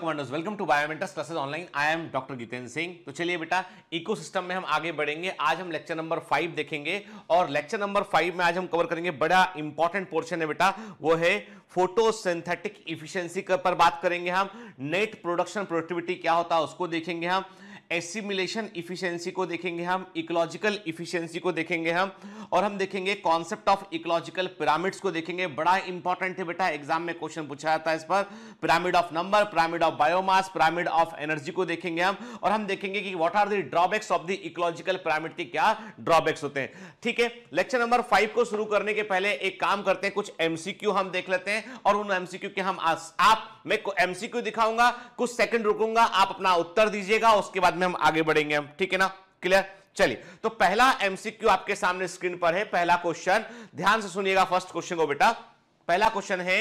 Commandos welcome to Biomentors classes online I am doctor Jitendra Singh तो चलिए बेटा इकोसिस्टम में हम आगे बढ़ेंगे आज हम लेक्चर नंबर फाइव देखेंगे और लेक्चर नंबर फाइव में आज हम कवर करेंगे बड़ा इंपॉर्टेंट पोर्शन है बेटा वो है फोटोसिंथेटिक इफिशियंसी पर बात करेंगे हम नेट प्रोडक्शन प्रोडक्टिविटी क्या होता है उसको देखेंगे हम एसिमुलेशन इफिशियंसी को देखेंगे हम इकोलॉजिकल इफिशियंसी को देखेंगे हम और हम देखेंगे कॉन्सेप्ट ऑफ इकोलॉजिकल पिरामिड्स को देखेंगे बड़ा इंपॉर्टेंट है बेटा एग्जाम में क्वेश्चन पूछा जाता है इस पर pyramid of number pyramid of biomass pyramid of energy को देखेंगे हम और हम देखेंगे कि what are the drawbacks of the ecological pyramid के क्या ड्रॉबैक्स होते हैं ठीक है लेक्चर नंबर फाइव को शुरू करने के पहले एक काम करते हैं कुछ एमसीक्यू हम देख लेते हैं और उन एमसीक्यू के हम आप मैं एमसीक्यू दिखाऊंगा कुछ सेकंड रुकूंगा आप अपना उत्तर दीजिएगा उसके बाद में हम आगे बढ़ेंगे हम ठीक है ना क्लियर चलिए तो पहला एमसीक्यू आपके सामने स्क्रीन पर है पहला क्वेश्चन ध्यान से सुनिएगा फर्स्ट क्वेश्चन को बेटा पहला क्वेश्चन है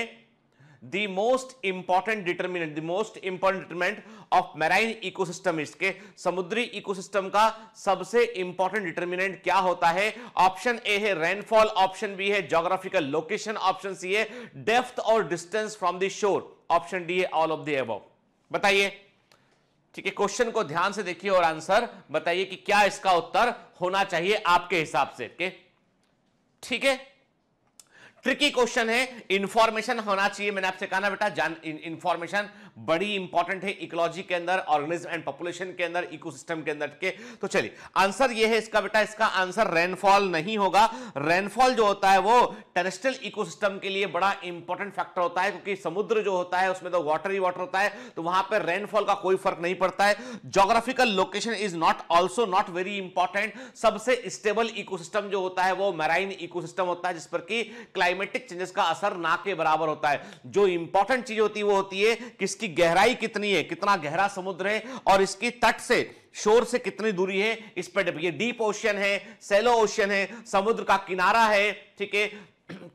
the most important determinant the most important determinant of marine ecosystem इसके समुद्री इकोसिस्टम का सबसे इंपॉर्टेंट डिटर्मिनेंट क्या होता है ऑप्शन ए है रेनफॉल ऑप्शन बी है जोग्राफिकल लोकेशन ऑप्शन सी है डेप्थ और distance from the option D है ऑल ऑफ द बताइए ठीक है क्वेश्चन को ध्यान से देखिए और आंसर बताइए कि क्या इसका उत्तर होना चाहिए आपके हिसाब से ठीक है ट्रिकी क्वेश्चन है इंफॉर्मेशन होना चाहिए मैंने आपसे कहा ना बेटा जान इंफॉर्मेशन बड़ी इंपॉर्टेंट है इकोलॉजी के अंदर ऑर्गेनिज्म एंड पॉपुलेशन के अंदर इकोसिस्टम के अंदर के तो चलिए आंसर ये है इसका बेटा इसका आंसर रेनफॉल नहीं होगा रेनफॉल जो होता है वो टेरेस्ट्रियल इकोसिस्टम के लिए बड़ा इंपॉर्टेंट फैक्टर होता है क्योंकि समुद्र जो होता है उसमें तो वाटर ही वाटर होता है तो वहां पर रेनफॉल का कोई फर्क नहीं पड़ता है geographical location is not also not very important सबसे स्टेबल इकोसिस्टम जो होता है वो मैराइन इकोसिस्टम होता है जिस पर कि क्लाइमेट क्लाइमेटिक चेंजेस का असर ना के बराबर होता है जो इंपॉर्टेंट चीज होती है वो होती है कि इसकी गहराई कितनी है कितना गहरा समुद्र है और इसकी तट से शोर से कितनी दूरी है इस पर ये डीप ओशियन है सेलो ओशियन है समुद्र का किनारा है ठीक है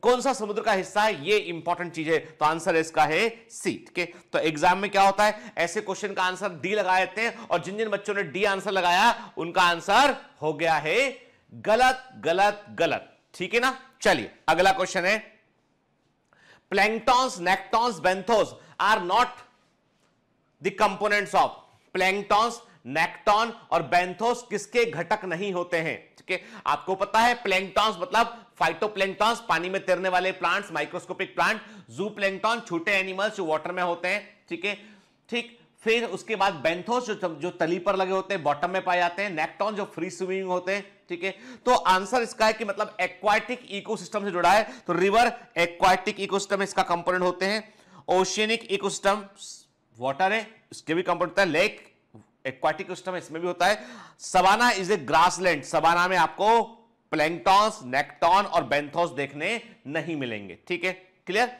कौन सा समुद्र का हिस्सा है ये इंपॉर्टेंट चीज है तो आंसर इसका है सी ठीक है तो एग्जाम में क्या होता है ऐसे क्वेश्चन का आंसर डी लगा देते हैं और जिन जिन बच्चों ने डी आंसर लगाया उनका आंसर हो गया है गलत गलत गलत ठीक है ना चलिए अगला क्वेश्चन है planktons nektons benthos are not the components of planktons nekton और बेंथोस किसके घटक नहीं होते हैं ठीक है आपको पता है प्लैंगटॉन्स मतलब फाइटोप्लैंगटॉन्स पानी में तैरने वाले plants microscopic plant zooplankton छोटे एनिमल्स जो वाटर में होते हैं ठीक है ठीक फिर उसके बाद बेंथोस जो जो तली पर लगे होते हैं बॉटम में पाए जाते हैं नेक्टॉन जो फ्री स्विमिंग होते हैं ठीक है तो आंसर इसका है कि मतलब एक्वाटिक इकोसिस्टम से जुड़ा है तो रिवर एक्वाटिक इकोसिस्टम इसका कंपोनेंट होते हैं ओशियनिक इकोसिस्टम वाटर है इसके भी कंपोनेंट होता है लेक एक्वाटिक इकोसिस्टम इसमें भी होता है savanna is a grassland savanna में आपको प्लैंगटॉन्स नेक्टॉन और बेंथॉस देखने नहीं मिलेंगे ठीक है क्लियर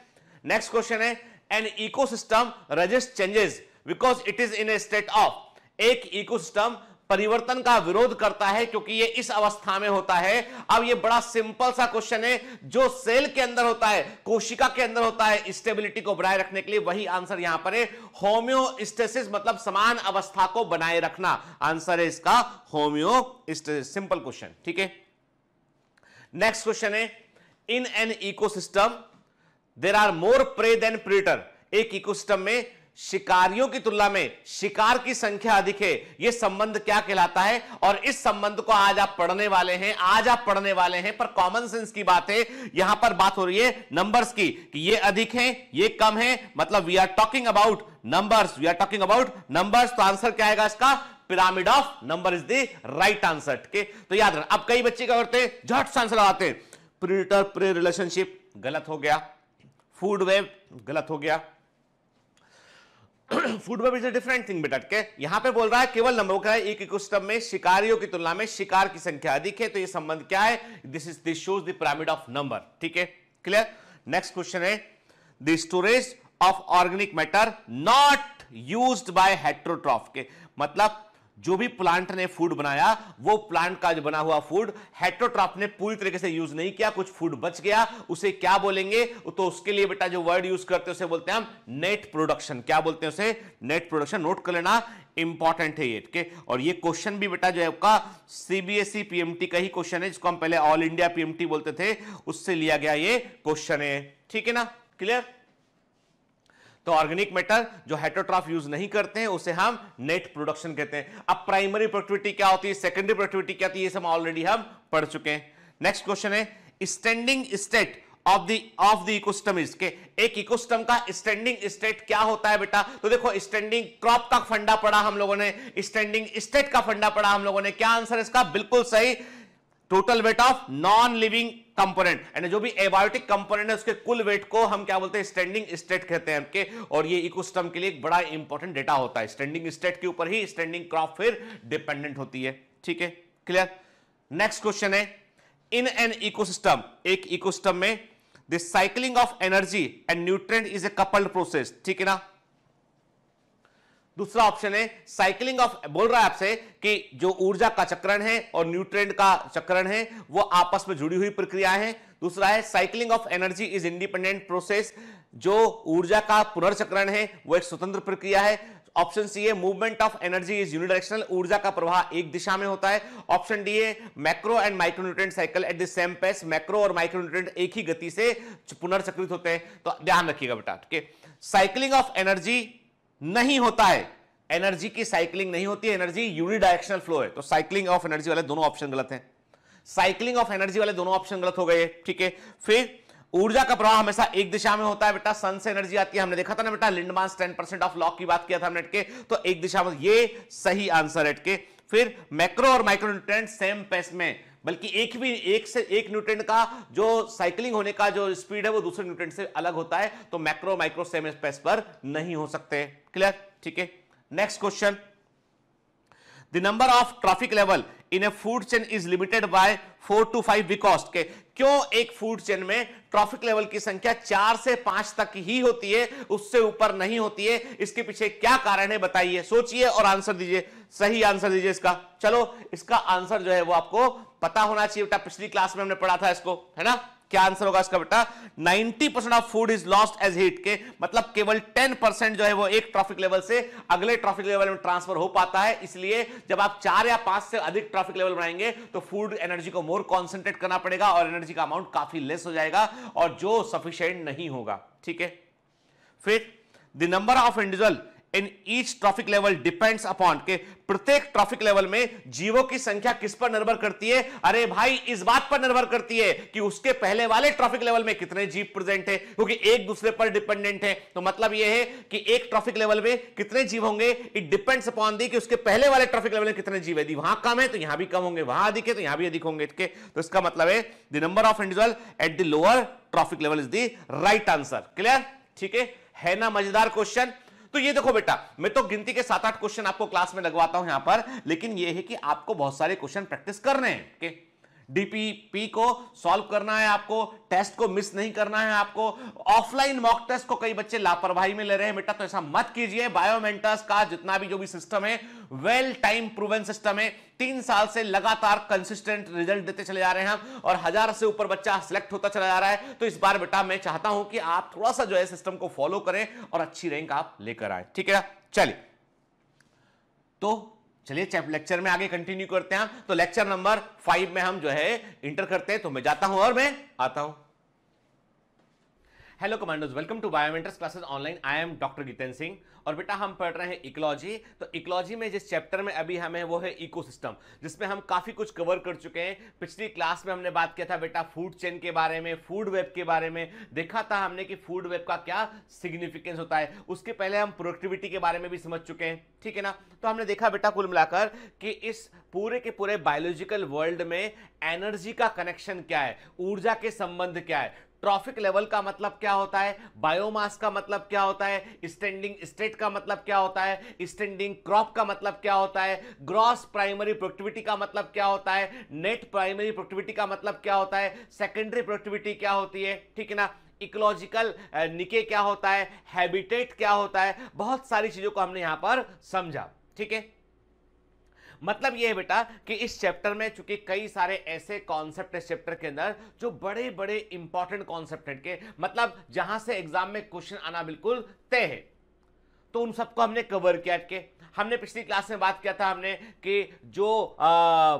नेक्स्ट क्वेश्चन है an ecosystem resist changes because it is in a state of एक इकोसिस्टम परिवर्तन का विरोध करता है क्योंकि ये इस अवस्था में होता है अब ये बड़ा सिंपल सा क्वेश्चन है जो सेल के अंदर होता है कोशिका के अंदर होता है स्टेबिलिटी को बनाए रखने के लिए वही आंसर यहां पर है होम्योस्टेसिस मतलब समान अवस्था को बनाए रखना आंसर है इसका होम्यो सिंपल क्वेश्चन ठीक है नेक्स्ट क्वेश्चन है in an ecosystem there are more prey than predator एक इकोसिस्टम में शिकारियों की तुलना में शिकार की संख्या अधिक है यह संबंध क्या कहलाता है और इस संबंध को आज आप पढ़ने वाले हैं आज आप पढ़ने वाले हैं पर कॉमन सेंस की बात है यहां पर बात हो रही है नंबर्स की कि ये अधिक है ये कम है मतलब we are talking about numbers we are talking about numbers तो आंसर क्या आएगा इसका pyramid of number is the right answer ठीक है तो याद रखना अब कई बच्चे क्या करते हैं झट से आंसर लगाते हैं प्रिटर प्रे रिलेशनशिप गलत हो गया फूड वेब गलत हो गया food web is a different thing बेटा के यहां पे बोल रहा है केवल नंबर कह एक इकोसिस्टम में शिकारियों की तुलना में शिकार की संख्या अधिक है तो ये संबंध क्या है this is this shows the pyramid of number ठीक है क्लियर नेक्स्ट क्वेश्चन है the storage of organic matter not used by heterotroph के मतलब जो भी प्लांट ने फूड बनाया वो प्लांट का जो बना हुआ फूड हेट्रोट्रॉप ने पूरी तरीके से यूज नहीं किया कुछ फूड बच गया उसे क्या बोलेंगे तो उसके लिए बेटा जो वर्ड यूज करते हैं उसे बोलते हैं हम नेट प्रोडक्शन क्या बोलते हैं उसे नेट प्रोडक्शन नोट कर लेना इंपॉर्टेंट है ये के और ये क्वेश्चन भी बेटा जो है आपका सीबीएसई पीएमटी e का ही क्वेश्चन है जिसको हम पहले ऑल इंडिया पीएमटी बोलते थे उससे लिया गया ये क्वेश्चन है ठीक है ना क्लियर तो ऑर्गेनिक मैटर जो हेटोट्रॉफ यूज नहीं करते हैं उसे हम नेट प्रोडक्शन कहते हैं अब प्राइमरी प्रोडक्टिविटी क्या होती है सेकेंडरी प्रोडक्टिविटी क्या होती है ये सब ऑलरेडी हम पढ़ चुके हैं नेक्स्ट क्वेश्चन है standing state of the of the ecosystem इसके एक इकोस्टम का स्टैंडिंग स्टेट क्या होता है बेटा तो देखो स्टैंडिंग क्रॉप का फंडा पड़ा हम लोगों ने स्टैंडिंग स्टेट का फंडा पड़ा हम लोगों ने क्या आंसर इसका बिल्कुल सही total weight of non living component यानी जो भी एबायोटिक कंपोनेंट है उसके कुल वेट को हम क्या बोलते हैं स्टैंडिंग स्टेट कहते हैं के और ये इकोसिस्टम के लिए एक बड़ा इंपॉर्टेंट डेटा होता है स्टैंडिंग स्टेट के ऊपर ही स्टैंडिंग क्रॉप फिर डिपेंडेंट होती है ठीक है क्लियर नेक्स्ट क्वेश्चन है इन एन इकोसिस्टम एक इकोसिस्टम में the cycling of energy and nutrient is a coupled process ठीक है ना दूसरा ऑप्शन है साइकिलिंग ऑफ बोल रहा है आपसे कि जो ऊर्जा का चक्रण है और न्यूट्रेंट का चक्रण है वो आपस में जुड़ी हुई प्रक्रिया है दूसरा है cycling of energy is independent process जो ऊर्जा का पुनर्चक्रण है वो एक स्वतंत्र प्रक्रिया है ऑप्शन सी है movement of energy is unidirectional ऊर्जा का प्रवाह एक दिशा में होता है ऑप्शन डी है macro and micronutrient cycle at the same pace macro और माइक्रोन्यूट्रेंट एक ही गति से पुनर्चक्रित होते हैं तो ध्यान रखिएगा बेटा ठीक है साइकिलिंग ऑफ एनर्जी नहीं होता है एनर्जी की साइकिलिंग नहीं होती है एनर्जी यूनिडायरेक्शनल फ्लो है तो साइकिलिंग ऑफ एनर्जी वाले दोनों ऑप्शन गलत हैं साइकिलिंग ऑफ एनर्जी वाले दोनों ऑप्शन गलत हो गए ठीक है फिर ऊर्जा का प्रवाह हमेशा एक दिशा में होता है बेटा सन से एनर्जी आती है हमने देखा था ना बेटा Lindeman's ten percent of law की बात किया था हमने के तो एक दिशा में ये सही आंसर है फिर मैक्रो और माइक्रो न्यूट्रेंट सेम पेस में बल्कि एक भी एक से एक न्यूट्रेंट का जो साइकिलिंग होने का जो स्पीड है वो दूसरे न्यूट्रेंट से अलग होता है तो मैक्रो माइक्रो सेम पेस पर नहीं हो सकते क्लियर ठीक है next question the number of trophic level in a food chain is limited by four to five because के क्यों एक फूड चेन में ट्रैफिक लेवल की संख्या चार से पांच तक ही होती है उससे ऊपर नहीं होती है इसके पीछे क्या कारण है बताइए सोचिए और आंसर दीजिए सही आंसर दीजिए इसका चलो इसका आंसर जो है वो आपको पता होना चाहिए बेटा पिछली क्लास में हमने पढ़ा था इसको है ना क्या आंसर होगा इसका बेटा 90 percent of food is lost as heat के मतलब केवल 10 परसेंट जो है वो एक ट्रॉफिक लेवल से अगले ट्रॉफिक लेवल में ट्रांसफर हो पाता है इसलिए जब आप चार या पांच से अधिक ट्रॉफिक लेवल बनाएंगे तो फूड एनर्जी को मोर कॉन्सेंट्रेट करना पड़ेगा और एनर्जी का अमाउंट काफी लेस हो जाएगा और जो सफिशियंट नहीं होगा ठीक है फिर the number of individual in each trophic level depends upon के प्रत्येक ट्रॉफिक लेवल में जीवों की संख्या किस पर निर्भर करती है अरे भाई इस बात पर निर्भर करती है कि उसके पहले वाले ट्रॉफिक लेवल में कितने जीव प्रेजेंट है क्योंकि एक दूसरे पर डिपेंडेंट है तो मतलब यह है कि एक ट्रॉफिक लेवल में कितने जीव होंगे इट डिपेंड्स अपॉन दी कि उसके पहले वाले ट्रॉफिक लेवल में कितने जीव है यदि वहां कम है तो यहां भी कम होंगे वहां अधिक है तो यहां भी अधिक होंगे इसके तो इसका मतलब है the number of individual at the lower trophic level is the right answer clear ठीक है है ना मजेदार क्वेश्चन तो ये देखो बेटा मैं तो गिनती के सात आठ क्वेश्चन आपको क्लास में लगवाता हूं यहां पर लेकिन ये है कि आपको बहुत सारे क्वेश्चन प्रैक्टिस करने हैं डीपीपी को सॉल्व करना है आपको टेस्ट को मिस नहीं करना है आपको ऑफलाइन मॉक टेस्ट को कई बच्चे लापरवाही में ले रहे हैं बेटा तो ऐसा मत कीजिए बायोमेंटस का जितना भी जो भी सिस्टम है वेल टाइम प्रूवन सिस्टम है तीन साल से लगातार कंसिस्टेंट रिजल्ट देते चले जा रहे हैं और हजार से ऊपर बच्चा सिलेक्ट होता चला जा रहा है तो इस बार बेटा मैं चाहता हूं कि आप थोड़ा सा जो है सिस्टम को फॉलो करें और अच्छी रैंक आप लेकर आए ठीक है चलिए तो चलिए लेक्चर में आगे कंटिन्यू करते हैं तो लेक्चर नंबर फाइव में हम जो है इंटर करते हैं तो मैं जाता हूं और मैं आता हूं hello commandos welcome to Biomentors classes online I am doctor Geetan Singh और बेटा हम पढ़ रहे हैं इकोलॉजी तो इकोलॉजी में जिस चैप्टर में अभी हमें वो है इकोसिस्टम जिसमें हम काफ़ी कुछ कवर कर चुके हैं पिछली क्लास में हमने बात किया था बेटा फूड चेन के बारे में फूड वेब के बारे में देखा था हमने कि फूड वेब का क्या सिग्निफिकेंस होता है उसके पहले हम प्रोडक्टिविटी के बारे में भी समझ चुके हैं ठीक है ना तो हमने देखा बेटा कुल मिलाकर कि इस पूरे के पूरे बायोलॉजिकल वर्ल्ड में एनर्जी का कनेक्शन क्या है ऊर्जा के संबंध क्या है ट्रॉफिक लेवल का मतलब क्या होता है बायोमास का मतलब क्या होता है स्टैंडिंग स्टेट का मतलब क्या होता है स्टैंडिंग क्रॉप का मतलब क्या होता है ग्रॉस प्राइमरी प्रोडक्टिविटी का मतलब क्या होता है नेट प्राइमरी प्रोडक्टिविटी का मतलब क्या होता है सेकेंडरी प्रोडक्टिविटी क्या होती है ठीक है ना इकोलॉजिकल निके क्या होता है हैबिटेट क्या होता है बहुत सारी चीज़ों को हमने यहाँ पर समझा ठीक है मतलब ये है बेटा कि इस चैप्टर में चूंकि कई सारे ऐसे कॉन्सेप्ट इस चैप्टर के अंदर जो बड़े बड़े इंपॉर्टेंट कॉन्सेप्ट हैं के मतलब जहां से एग्जाम में क्वेश्चन आना बिल्कुल तय है तो उन सबको हमने कवर किया के हमने पिछली क्लास में बात किया था हमने कि जो आ,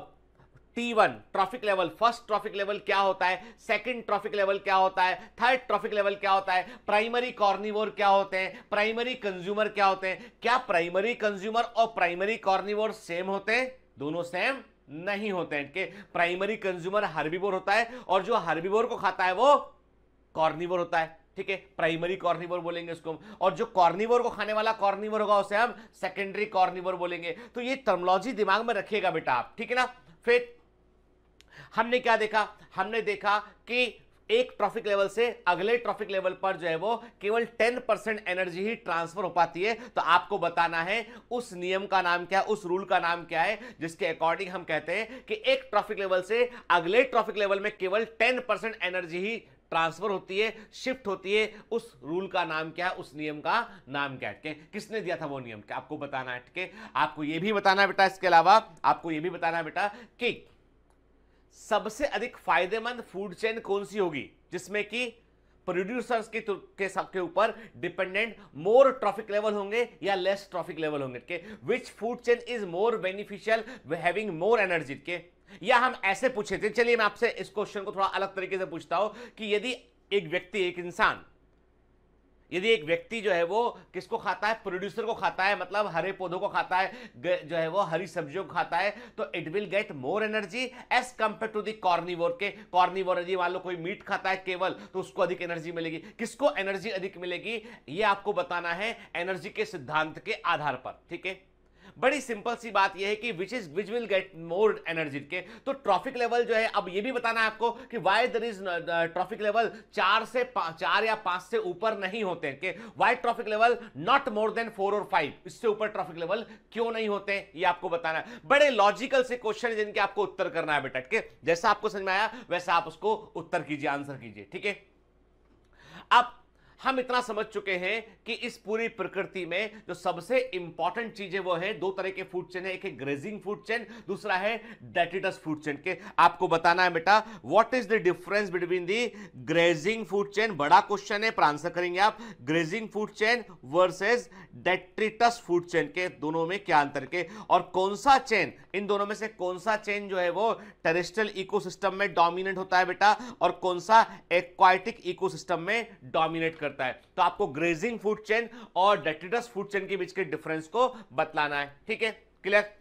T one trophic level first trophic level क्या होता है सेकंड ट्रॉफिक लेवल क्या होता है थर्ड ट्रॉफिक लेवल क्या होता है प्राइमरी कॉर्निवोर क्या होते हैं प्राइमरी कंज्यूमर क्या होते हैं क्या प्राइमरी कंज्यूमर और प्राइमरी कॉर्निवोर सेम होते हैं दोनों सेम नहीं होते हैं प्राइमरी कंज्यूमर हर्बीवोर होता है और जो हर्बीवोर को खाता है वो कॉर्निवोर होता है ठीक है प्राइमरी कॉर्निवर बोलेंगे उसको और जो कॉर्निवर को खाने वाला कॉर्निवर होगा उसे हम सेकेंडरी कॉर्निवर बोलेंगे तो ये टर्मोलॉजी दिमाग में रखिएगा बेटा आप ठीक है ना फिर हमने क्या देखा हमने देखा कि एक ट्रॉफिक लेवल से अगले ट्रॉफिक लेवल पर जो है वो केवल 10 परसेंट एनर्जी ही ट्रांसफर हो पाती है तो आपको बताना है उस नियम का नाम क्या है उस रूल का नाम क्या है जिसके अकॉर्डिंग हम कहते हैं कि एक ट्रॉफिक लेवल से अगले ट्रॉफिक लेवल में केवल 10 परसेंट एनर्जी ही ट्रांसफर होती है शिफ्ट होती है उस रूल का नाम क्या है उस नियम का नाम क्या है किसने दिया था वो नियम क्या आपको बताना है ठीक है आपको ये भी बताना है बेटा इसके अलावा आपको ये भी बताना है बेटा कि सबसे अधिक फायदेमंद फूड चेन कौन सी होगी जिसमें कि प्रोड्यूसर्स के के सबके ऊपर डिपेंडेंट मोर ट्रॉफिक लेवल होंगे या लेस ट्रॉफिक लेवल होंगे के which food chain is more beneficial having more energy के या हम ऐसे पूछे थे चलिए मैं आपसे इस क्वेश्चन को थोड़ा अलग तरीके से पूछता हूं कि यदि एक व्यक्ति एक इंसान यदि एक व्यक्ति जो है वो किसको खाता है प्रोड्यूसर को खाता है मतलब हरे पौधों को खाता है जो है वो हरी सब्जियों को खाता है तो it will get more energy as compare to the carnivore के कॉर्निवोर यदि मान लो कोई मीट खाता है केवल तो उसको अधिक एनर्जी मिलेगी किसको एनर्जी अधिक मिलेगी ये आपको बताना है एनर्जी के सिद्धांत के आधार पर ठीक है बड़ी सिंपल सी बात यह है कि which is which will get more energy के तो ट्रॉफिक लेवल जो है अब यह भी बताना है आपको कि why there is trophic level चार से चार या पांच से ऊपर नहीं होते हैं why trophic level not more than four और फाइव इससे ऊपर ट्रॉफिक लेवल क्यों नहीं होते हैं ये आपको बताना है बड़े लॉजिकल से क्वेश्चन है जिनके आपको उत्तर करना है बेटा के जैसा आपको समझ में आया वैसा आप उसको उत्तर कीजिए आंसर कीजिए ठीक है अब हम इतना समझ चुके हैं कि इस पूरी प्रकृति में जो सबसे इंपॉर्टेंट चीजें वो है दो तरह के फूड चेन है एक है ग्रेजिंग फूड चेन दूसरा है डेटिडस फूड चेन के आपको बताना है बेटा what is the difference between the grazing food chain बड़ा क्वेश्चन है पर आंसर करेंगे आप grazing food chain versus detritus food chain के दोनों में क्या अंतर के और कौन सा चेन इन दोनों में से कौन सा चेन जो है वो टेरिस्टल इकोसिस्टम में डोमिनेट होता है बेटा और कौन सा एक्वाइटिक इकोसिस्टम में डोमिनेट करता है तो आपको ग्रेजिंग फूड चेन और डेटिडस फूड चेन के बीच के डिफरेंस को बतलाना है ठीक है क्लियर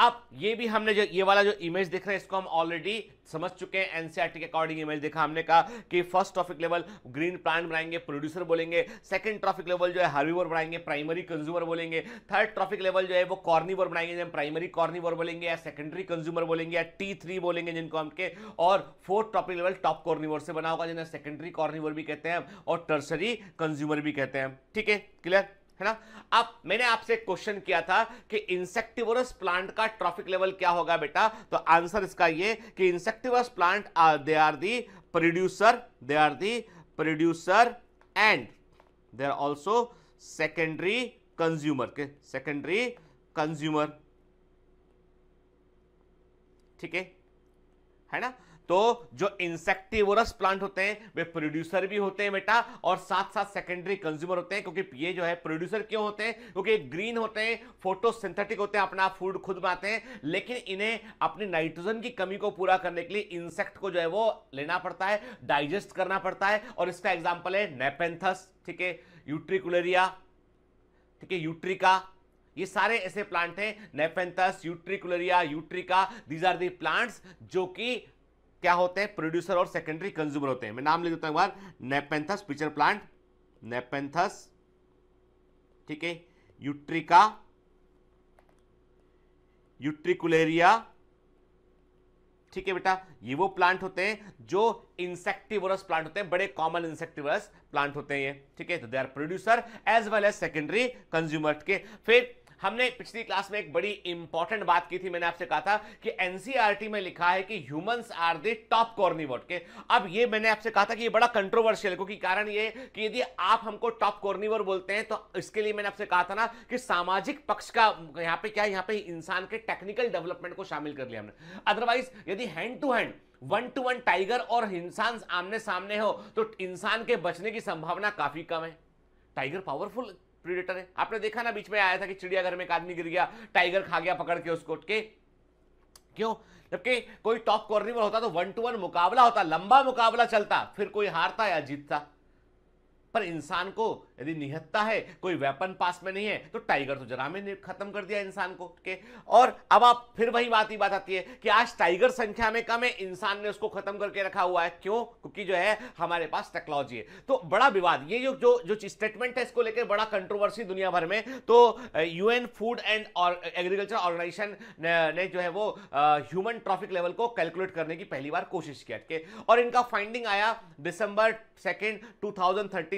अब ये भी हमने जो ये वाला जो इमेज देख रहे हैं इसको हम ऑलरेडी समझ चुके हैं एनसीआरटी e के अकॉर्डिंग इमेज देखा हमने कहा कि first trophic level green plant बनाएंगे प्रोड्यूसर बोलेंगे सेकंड ट्रॉफिक लेवल जो है हार्वीवर बनाएंगे प्राइमरी कंज्यूमर बोलेंगे थर्ड ट्रॉफिक लेवल जो है वो कॉर्नीवर बनाएंगे प्राइमरी कॉर्नीवर बोलेंगे या सेकेंडरी कंज्यूमर बोलेंगे या टी बोलेंगे जिनको हम के और fourth trophic level top carnivore से बना होगा जिन्हें सेकेंडरी कॉर्नीवर भी कहते हैं और टर्सरी कंज्यूमर भी कहते हैं ठीक है क्लियर है ना अब मैंने आपसे क्वेश्चन किया था कि इंसेक्टिवरस प्लांट का ट्रॉफिक लेवल क्या होगा बेटा तो आंसर इसका ये कि insectivorous plant they are the producer they are the producer and they are also secondary consumer के सेकेंडरी कंज्यूमर ठीक है है ना तो जो इंसेक्टिवरस प्लांट होते हैं वे प्रोड्यूसर भी होते हैं बेटा और साथ साथ सेकेंडरी कंज्यूमर होते हैं क्योंकि ये जो है प्रोड्यूसर क्यों होते हैं क्योंकि ग्रीन होते हैं फोटोसिंथेटिक होते हैं अपना फूड खुद बनाते हैं लेकिन इन्हें अपनी नाइट्रोजन की कमी को पूरा करने के लिए इंसेक्ट को जो है वो लेना पड़ता है डाइजेस्ट करना पड़ता है और इसका एग्जाम्पल है नेपेंथस ठीक है यूट्रिकुलरिया ठीक है यूट्रिका ये सारे ऐसे प्लांट हैं नेपेंथस यूट्रिकुलरिया यूट्रिका दीज आर दी प्लांट्स जो कि क्या होते हैं प्रोड्यूसर और सेकेंडरी कंज्यूमर होते हैं मैं नाम लिख देता हूं एक बार नेपेंथस पिचर प्लांट नेपेंथस ठीक है यूट्रिका यूट्रिकुलेरिया ठीक है बेटा ये वो प्लांट होते हैं जो इंसेक्टिवरस प्लांट होते हैं बड़े कॉमन इंसेक्टिवरस प्लांट होते हैं ये ठीक है तो they are producer as well as secondary consumer के फिर हमने पिछली क्लास में एक बड़ी इंपॉर्टेंट बात की थी मैंने आपसे कहा था कि एनसीआरटी e में लिखा है कि humans are the top carnivore के अब ये मैंने आपसे कहा था कि ये बड़ा कंट्रोवर्शियल क्योंकि कारण ये कि यदि आप हमको टॉप कॉर्निवर बोलते हैं तो इसके लिए मैंने आपसे कहा था ना कि सामाजिक पक्ष का यहाँ पे क्या यहाँ पे इंसान के टेक्निकल डेवलपमेंट को शामिल कर लिया हमने अदरवाइज यदि hand to hand one to one tiger और इंसान आमने सामने हो तो इंसान के बचने की संभावना काफी कम है टाइगर पावरफुल प्रीडेटर है आपने देखा ना बीच में आया था कि चिड़ियाघर में एक आदमी गिर गया टाइगर खा गया पकड़ के उसको उठ के क्यों जबकि कोई टॉप कॉर्नर होता तो वन टू वन मुकाबला होता लंबा मुकाबला चलता फिर कोई हारता या जीतता पर इंसान को यदि निहत्ता है कोई वेपन पास में नहीं है तो टाइगर तो जरा में खत्म कर दिया इंसान को के और अब आप फिर वही बात ही बात आती है कि आज टाइगर संख्या में कम है इंसान ने उसको खत्म करके रखा हुआ है क्यों क्योंकि जो है हमारे पास टेक्नोलॉजी है तो बड़ा विवाद ये जो जो जो स्टेटमेंट है इसको लेकर बड़ा कंट्रोवर्सी दुनिया भर में तो UN food and agriculture organization ने जो है वो ह्यूमन ट्रॉफिक लेवल को कैलकुलेट करने की पहली बार कोशिश किया और इनका फाइंडिंग आया दिसंबर सेकेंड टू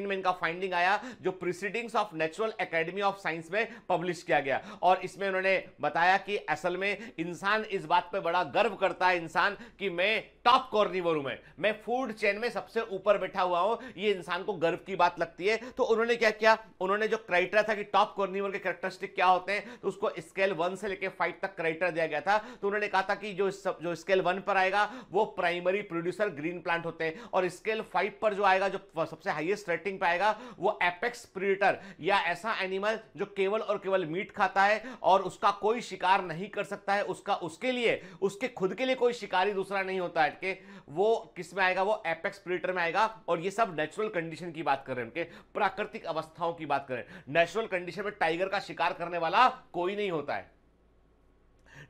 में इनका फाइंडिंग आया जो proceedings of natural academy of science में पब्लिश किया गया और इसमें उन्होंने बताया कि असल में इंसान इस बात पर बड़ा गर्व करता है इंसान कि मैं टॉप कॉर्निवर हूं मैं मैं फूड चेन में सबसे ऊपर बैठा हुआ हूं ये इंसान को गर्व की बात लगती है तो उन्होंने क्या किया उन्होंने जो क्राइटेरिया था कि टॉप कॉर्निवर के करेक्टरिस्टिक क्या होते हैं तो उसको स्केल वन से लेकर फाइव तक क्राइटेरिया दिया गया था तो उन्होंने कहा था कि जो जो स्केल वन पर आएगा वो प्राइमरी प्रोड्यूसर ग्रीन प्लांट होते हैं और स्केल फाइव पर जो आएगा जो सबसे हाइएस्ट रेटिंग पर आएगा वो एप एपेक्स प्रीडेटर या ऐसा एनिमल जो केवल और केवल मीट खाता है और उसका कोई शिकार नहीं कर सकता है उसका उसके लिए उसके खुद के लिए कोई शिकारी दूसरा नहीं होता है के वो किस में आएगा वो एपेक्स प्रीडेटर में आएगा और ये सब नेचुरल कंडीशन की बात कर रहे हैं उनके प्राकृतिक अवस्थाओं की बात करें नेचुरल कंडीशन में टाइगर का शिकार करने वाला कोई नहीं होता है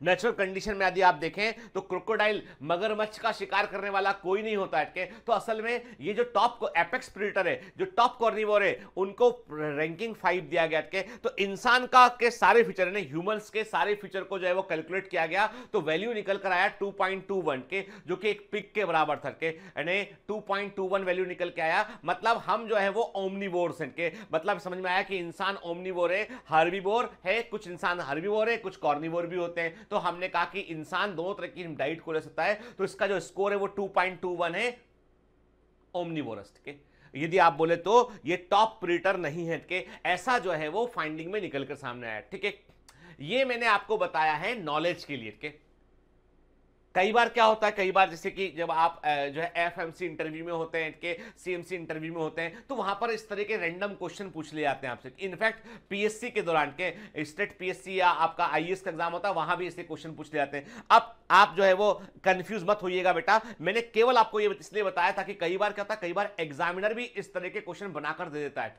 नेचुरल कंडीशन में यदि आप देखें तो क्रोकोडाइल मगरमच्छ का शिकार करने वाला कोई नहीं होता है तो असल में ये जो टॉप एपेक्स प्रीडेटर है जो टॉप कॉर्निवोर है उनको रैंकिंग फाइव दिया गया के तो इंसान का के सारे फीचर यानी ह्यूमंस के सारे फीचर को जो है वो कैलकुलेट किया गया तो वैल्यू निकल कर आया टू के जो कि एक पिक के बराबर था के यानी वन वैल्यू निकल के आया मतलब हम जो है वो ओमनीवोर्स हैं के मतलब समझ में आया कि इंसान ओमनीवोर है हार्बीवोर है कुछ इंसान हार्बीवोर है कुछ कॉर्निवोर भी होते हैं तो हमने कहा कि इंसान दोनों तरह की डाइट को ले सकता है तो इसका जो स्कोर है वो टू पॉइंट टू वन है ओमनिवोरस ठीक है यदि आप बोले तो ये टॉप प्रीटर नहीं है के ऐसा जो है वो फाइंडिंग में निकल कर सामने आया ठीक है ये मैंने आपको बताया है नॉलेज के लिए ठीक है कई बार क्या होता है कई बार जैसे कि जब आप जो है एफएमसी इंटरव्यू में होते हैं के सीएमसी इंटरव्यू में होते हैं तो वहां पर इस तरह के रैंडम क्वेश्चन पूछ लिए जाते हैं आपसे इनफैक्ट पीएससी के दौरान के स्टेट पीएससी या आपका आईएएस का एग्जाम होता है वहां भी ऐसे क्वेश्चन पूछ लिए जाते हैं अब आप जो है वो कंफ्यूज मत होइएगा बेटा मैंने केवल आपको ये इसलिए बताया था कि कई बार क्या होता है कई बार एग्जामिनर भी इस तरह के क्वेश्चन बनाकर दे देता है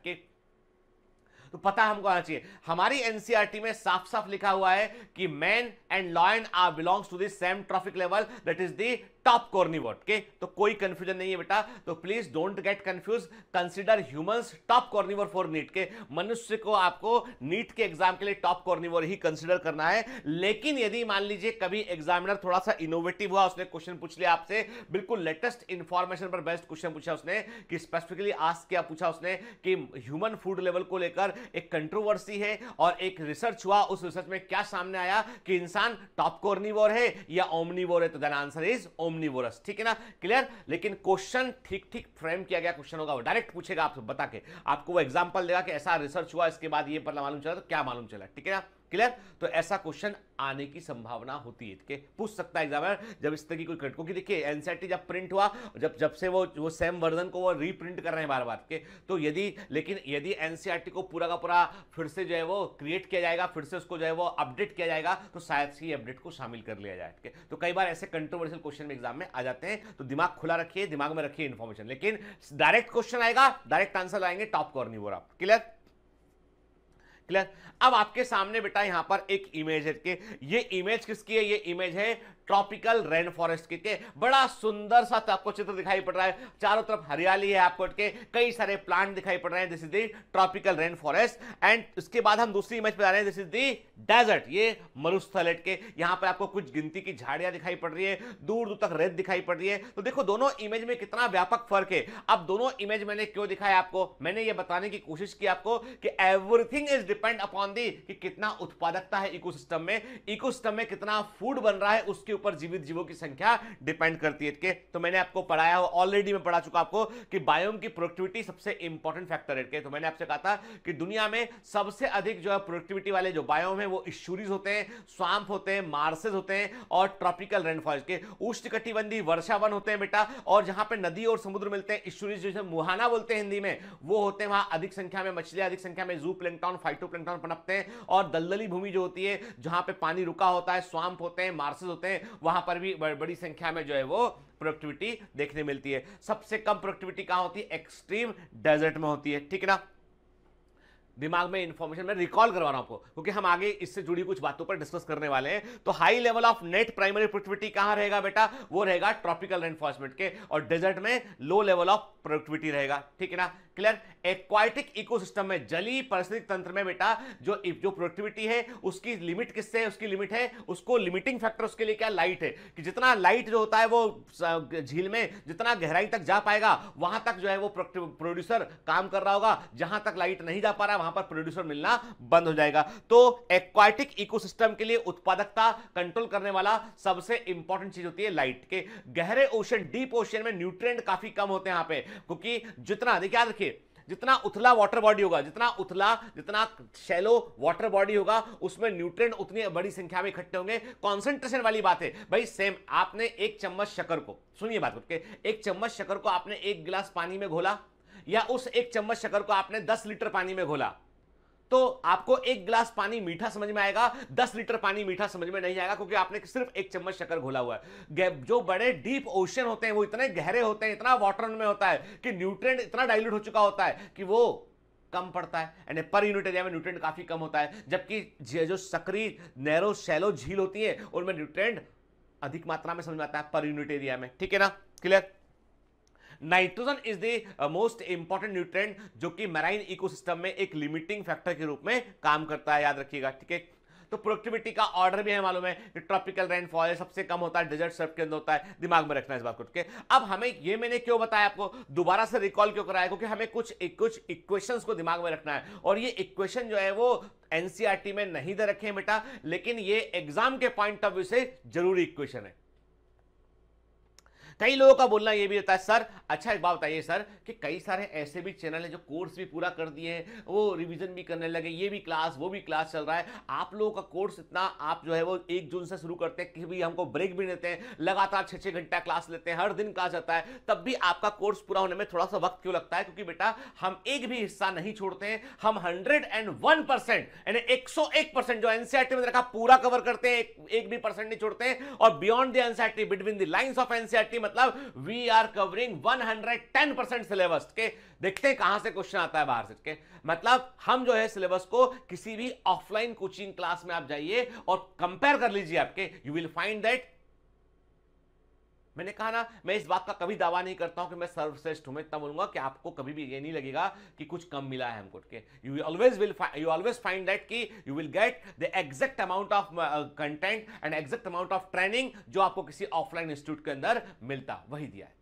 तो पता हमको आना चाहिए हमारी एनसीआरटी e में साफ साफ लिखा हुआ है कि man and lion are belongs to this same trophic level that is the top carnivore के तो कोई कंफ्यूजन नहीं है बेटा तो please don't get confuse consider humans top carnivore for NEET के मनुष्य को आपको नीट के एग्जाम के लिए टॉप कॉर्निवर ही कंसिडर करना है लेकिन यदि मान लीजिए कभी एग्जामिनर थोड़ा सा इनोवेटिव हुआ उसने क्वेश्चन पूछ लिया आपसे बिल्कुल लेटेस्ट इंफॉर्मेशन पर बेस्ट क्वेश्चन पूछा उसने कि स्पेसिफिकली आज क्या पूछा उसने कि ह्यूमन फूड लेवल को लेकर एक कंट्रोवर्सी है और एक रिसर्च हुआ उस रिसर्च में क्या सामने आया कि इंसान टॉप कॉर्निवर है या ओमनिवोर है तो then answer is om omnivorous ठीक है ना क्लियर लेकिन क्वेश्चन ठीक ठीक फ्रेम किया गया क्वेश्चन होगा डायरेक्ट पूछेगा आप बता के आपको वो एग्जाम्पल देगा कि ऐसा रिसर्च हुआ इसके बाद ये पता मालूम चला तो क्या मालूम चला ठीक है ना क्लियर तो ऐसा क्वेश्चन आने की संभावना होती है ठीक है पूछ सकता है एग्जामिनर जब इस तरह की कोई क्योंकि देखिए एनसीआरटी जब प्रिंट हुआ जब जब से वो वो सेम वर्जन को वो रीप्रिंट कर रहे हैं बार बार के तो यदि लेकिन यदि एनसीआरटी को पूरा का पूरा फिर से जो है वो क्रिएट किया जाएगा फिर से उसको जो है वो अपडेट किया जाएगा तो शायद ही अपडेट को शामिल कर लिया जाए तो कई बार ऐसे कंट्रोवर्शियल क्वेश्चन में एग्जाम में आ जाते हैं तो दिमाग खुला रखिए दिमाग में रखिए इन्फॉर्मेशन लेकिन डायरेक्ट क्वेश्चन आएगा डायरेक्ट आंसर आएंगे टॉप कॉर्निवोर आप क्लियर क्लियर अब आपके सामने बेटा यहां पर एक इमेज है के ये इमेज किसकी है ये इमेज है ट्रॉपिकल रेन फॉरेस्ट के बड़ा सुंदर सा आपको चित्र दिखाई पड़ रहा है चारों तरफ हरियाली है आपको के कई सारे प्लांट दिखाई पड़ रहे हैं this is the tropical rain forest and उसके बाद हम दूसरी इमेज पर आ रहे हैं दिस इज दी डेजर्ट ये मरुस्थल के यहाँ पर आपको कुछ गिनती की झाड़ियां दिखाई पड़ रही है दूर दूर तक रेत दिखाई पड़ रही है तो देखो दोनों इमेज में कितना व्यापक फर्क है अब दोनों इमेज मैंने क्यों दिखाया आपको मैंने ये बताने की कोशिश की आपको कि everything is depend upon the कि कितना उत्पादकता है इकोसिस्टम में इकोसिस्टम में कितना फूड बन रहा है उसके ऊपर जीवित जीवों की संख्या डिपेंड करती है तो मैंने आपको पढ़ाया हो ऑलरेडी मैं पढ़ा चुका आपको कि बायोम की प्रोडक्टिविटी सबसे इंपॉर्टेंट फैक्टर है तो मैंने आपसे कहा था कि दुनिया में सबसे अधिक जो है प्रोडक्टिविटी वाले जो बायोम है वो इश्यूरीज होते हैं स्वाम्प होते हैं मार्सेज होते हैं और ट्रॉपिकल रेनफॉरेस्ट के उष्ट कटिबंधी वर्षावन होते हैं बेटा और जहां पर नदी और समुद्र मिलते हैं इश्यूरीज जैसे मुहाना बोलते हैं हिंदी में वो होते हैं वहां अधिक संख्या में मछलियां अधिक संख्या में जू प्लेंटॉन फाइटो प्लेंटॉन पनपते हैं और दलदली भूमि जो होती है जहां पर पानी रुका होता है स्वाम्प होते हैं मार्सेज होते हैं वहां पर भी बड़ी संख्या में जो है वो प्रोडक्टिविटी देखने मिलती है सबसे कम प्रोडक्टिविटी कहां होती है एक्सट्रीम डेजर्ट में होती है ठीक है ना दिमाग में इंफॉर्मेशन मैं रिकॉल करवा रहा हूं आपको क्योंकि हम आगे इससे जुड़ी कुछ बातों पर डिस्कस करने वाले हैं तो high level of net primary productivity कहां रहेगा बेटा वो रहेगा ट्रॉपिकल रेनफॉर्समेंट के और डेजर्ट में लो लेवल ऑफ प्रोडक्टिविटी रहेगा ठीक है ना क्लियर एक्वाटिक इकोसिस्टम में जली परिस्थितिक तंत्र में बेटा जो जो प्रोडक्टिविटी है उसकी लिमिट किससे है उसकी लिमिट है उसको लिमिटिंग फैक्टर उसके लिए क्या लाइट है कि जितना लाइट जो होता है वो झील में जितना गहराई तक जा पाएगा वहां तक जो है वो प्रोड्यूसर काम कर रहा होगा जहां तक लाइट नहीं जा पा रहा वहां पर प्रोड्यूसर मिलना बंद हो जाएगा तो एक्वाटिक इको के लिए उत्पादकता कंट्रोल करने वाला सबसे इंपॉर्टेंट चीज होती है लाइट के गहरे ओशन डीप ओशन में न्यूट्रेंट काफी कम होते हैं यहां पे क्योंकि जितना देखिए याद रखिए जितना उथला वाटर बॉडी होगा जितना उथला जितना शैलो वाटर बॉडी होगा उसमें न्यूट्रेंट उतनी बड़ी संख्या में इकट्ठे होंगे कॉन्सेंट्रेशन वाली बात है भाई सेम आपने एक चम्मच शक्कर को सुनिए बात करके एक चम्मच शक्कर को आपने एक गिलास पानी में घोला या उस एक चम्मच शक्कर को आपने दस लीटर पानी में घोला तो आपको एक गिलास पानी मीठा समझ में आएगा दस लीटर पानी मीठा समझ में नहीं आएगा क्योंकि आपने सिर्फ एक चम्मच शक्कर घोला हुआ है जो बड़े डीप ओशन होते हैं वो इतने गहरे होते हैं इतना वाटर उनमें होता है कि न्यूट्रेंट इतना डायल्यूट हो चुका होता है कि वो कम पड़ता है यानी पर यूनिट एरिया में न्यूट्रेंट काफ़ी कम होता है जबकि जो सक्रिय नैरो शैलो झील होती है उनमें न्यूट्रेंट अधिक मात्रा में समझ में आता है पर यूनिट एरिया में ठीक है ना clear nitrogen is the most important nutrient जो कि मैराइन इकोसिस्टम में एक लिमिटिंग फैक्टर के रूप में काम करता है याद रखिएगा ठीक है तो प्रोडक्टिविटी का ऑर्डर भी है मालूम है ट्रॉपिकल रेनफॉल सबसे कम होता है डेजर्ट सर्फ के अंदर होता है दिमाग में रखना इस बात को ठीक है अब हमें ये मैंने क्यों बताया आपको दोबारा से रिकॉल क्यों कराया क्योंकि हमें कुछ कुछ इक्वेशंस को दिमाग में रखना है और ये इक्वेशन जो है वो एनसीआरटी e में नहीं दे रखे हैं बेटा लेकिन ये एग्जाम के पॉइंट ऑफ व्यू से जरूरी इक्वेशन है कई लोगों का बोलना ये भी होता है सर अच्छा एक बात बताइए सर कि कई सारे ऐसे भी चैनल हैं जो कोर्स भी पूरा कर दिए हैं वो रिवीजन भी करने लगे ये भी क्लास वो भी क्लास चल रहा है आप लोगों का कोर्स इतना आप जो है वो एक जून से शुरू करते हैं कि भी हमको ब्रेक भी देते हैं लगातार छः छः घंटा क्लास लेते हैं हर दिन क्लास जाता है तब भी आपका कोर्स पूरा होने में थोड़ा सा वक्त क्यों लगता है क्योंकि बेटा हम एक भी हिस्सा नहीं छोड़ते हैं हम हंड्रेड एंड वन परसेंट यानी एक सौ एक परसेंट जो एनसीआरटी e में रखा पूरा कवर करते हैं एक, भी परसेंट नहीं छोड़ते हैं और beyond the NCERT between the lines of NCERT मतलब we are covering 110 percent syllabus के देखते हैं कहां से क्वेश्चन आता है बाहर से के मतलब हम जो है सिलेबस को किसी भी ऑफलाइन कोचिंग क्लास में आप जाइए और कंपेयर कर लीजिए आपके यू विल फाइंड दैट मैंने कहा ना मैं इस बात का कभी दावा नहीं करता हूं कि मैं सर्वश्रेष्ठ हूं मैं इतना बोलूंगा कि आपको कभी भी ये नहीं लगेगा कि कुछ कम मिला है हमको के you always will you always find that कि you will get the exact amount of content and exact amount of training जो आपको किसी ऑफलाइन इंस्टीट्यूट के अंदर मिलता वही दिया है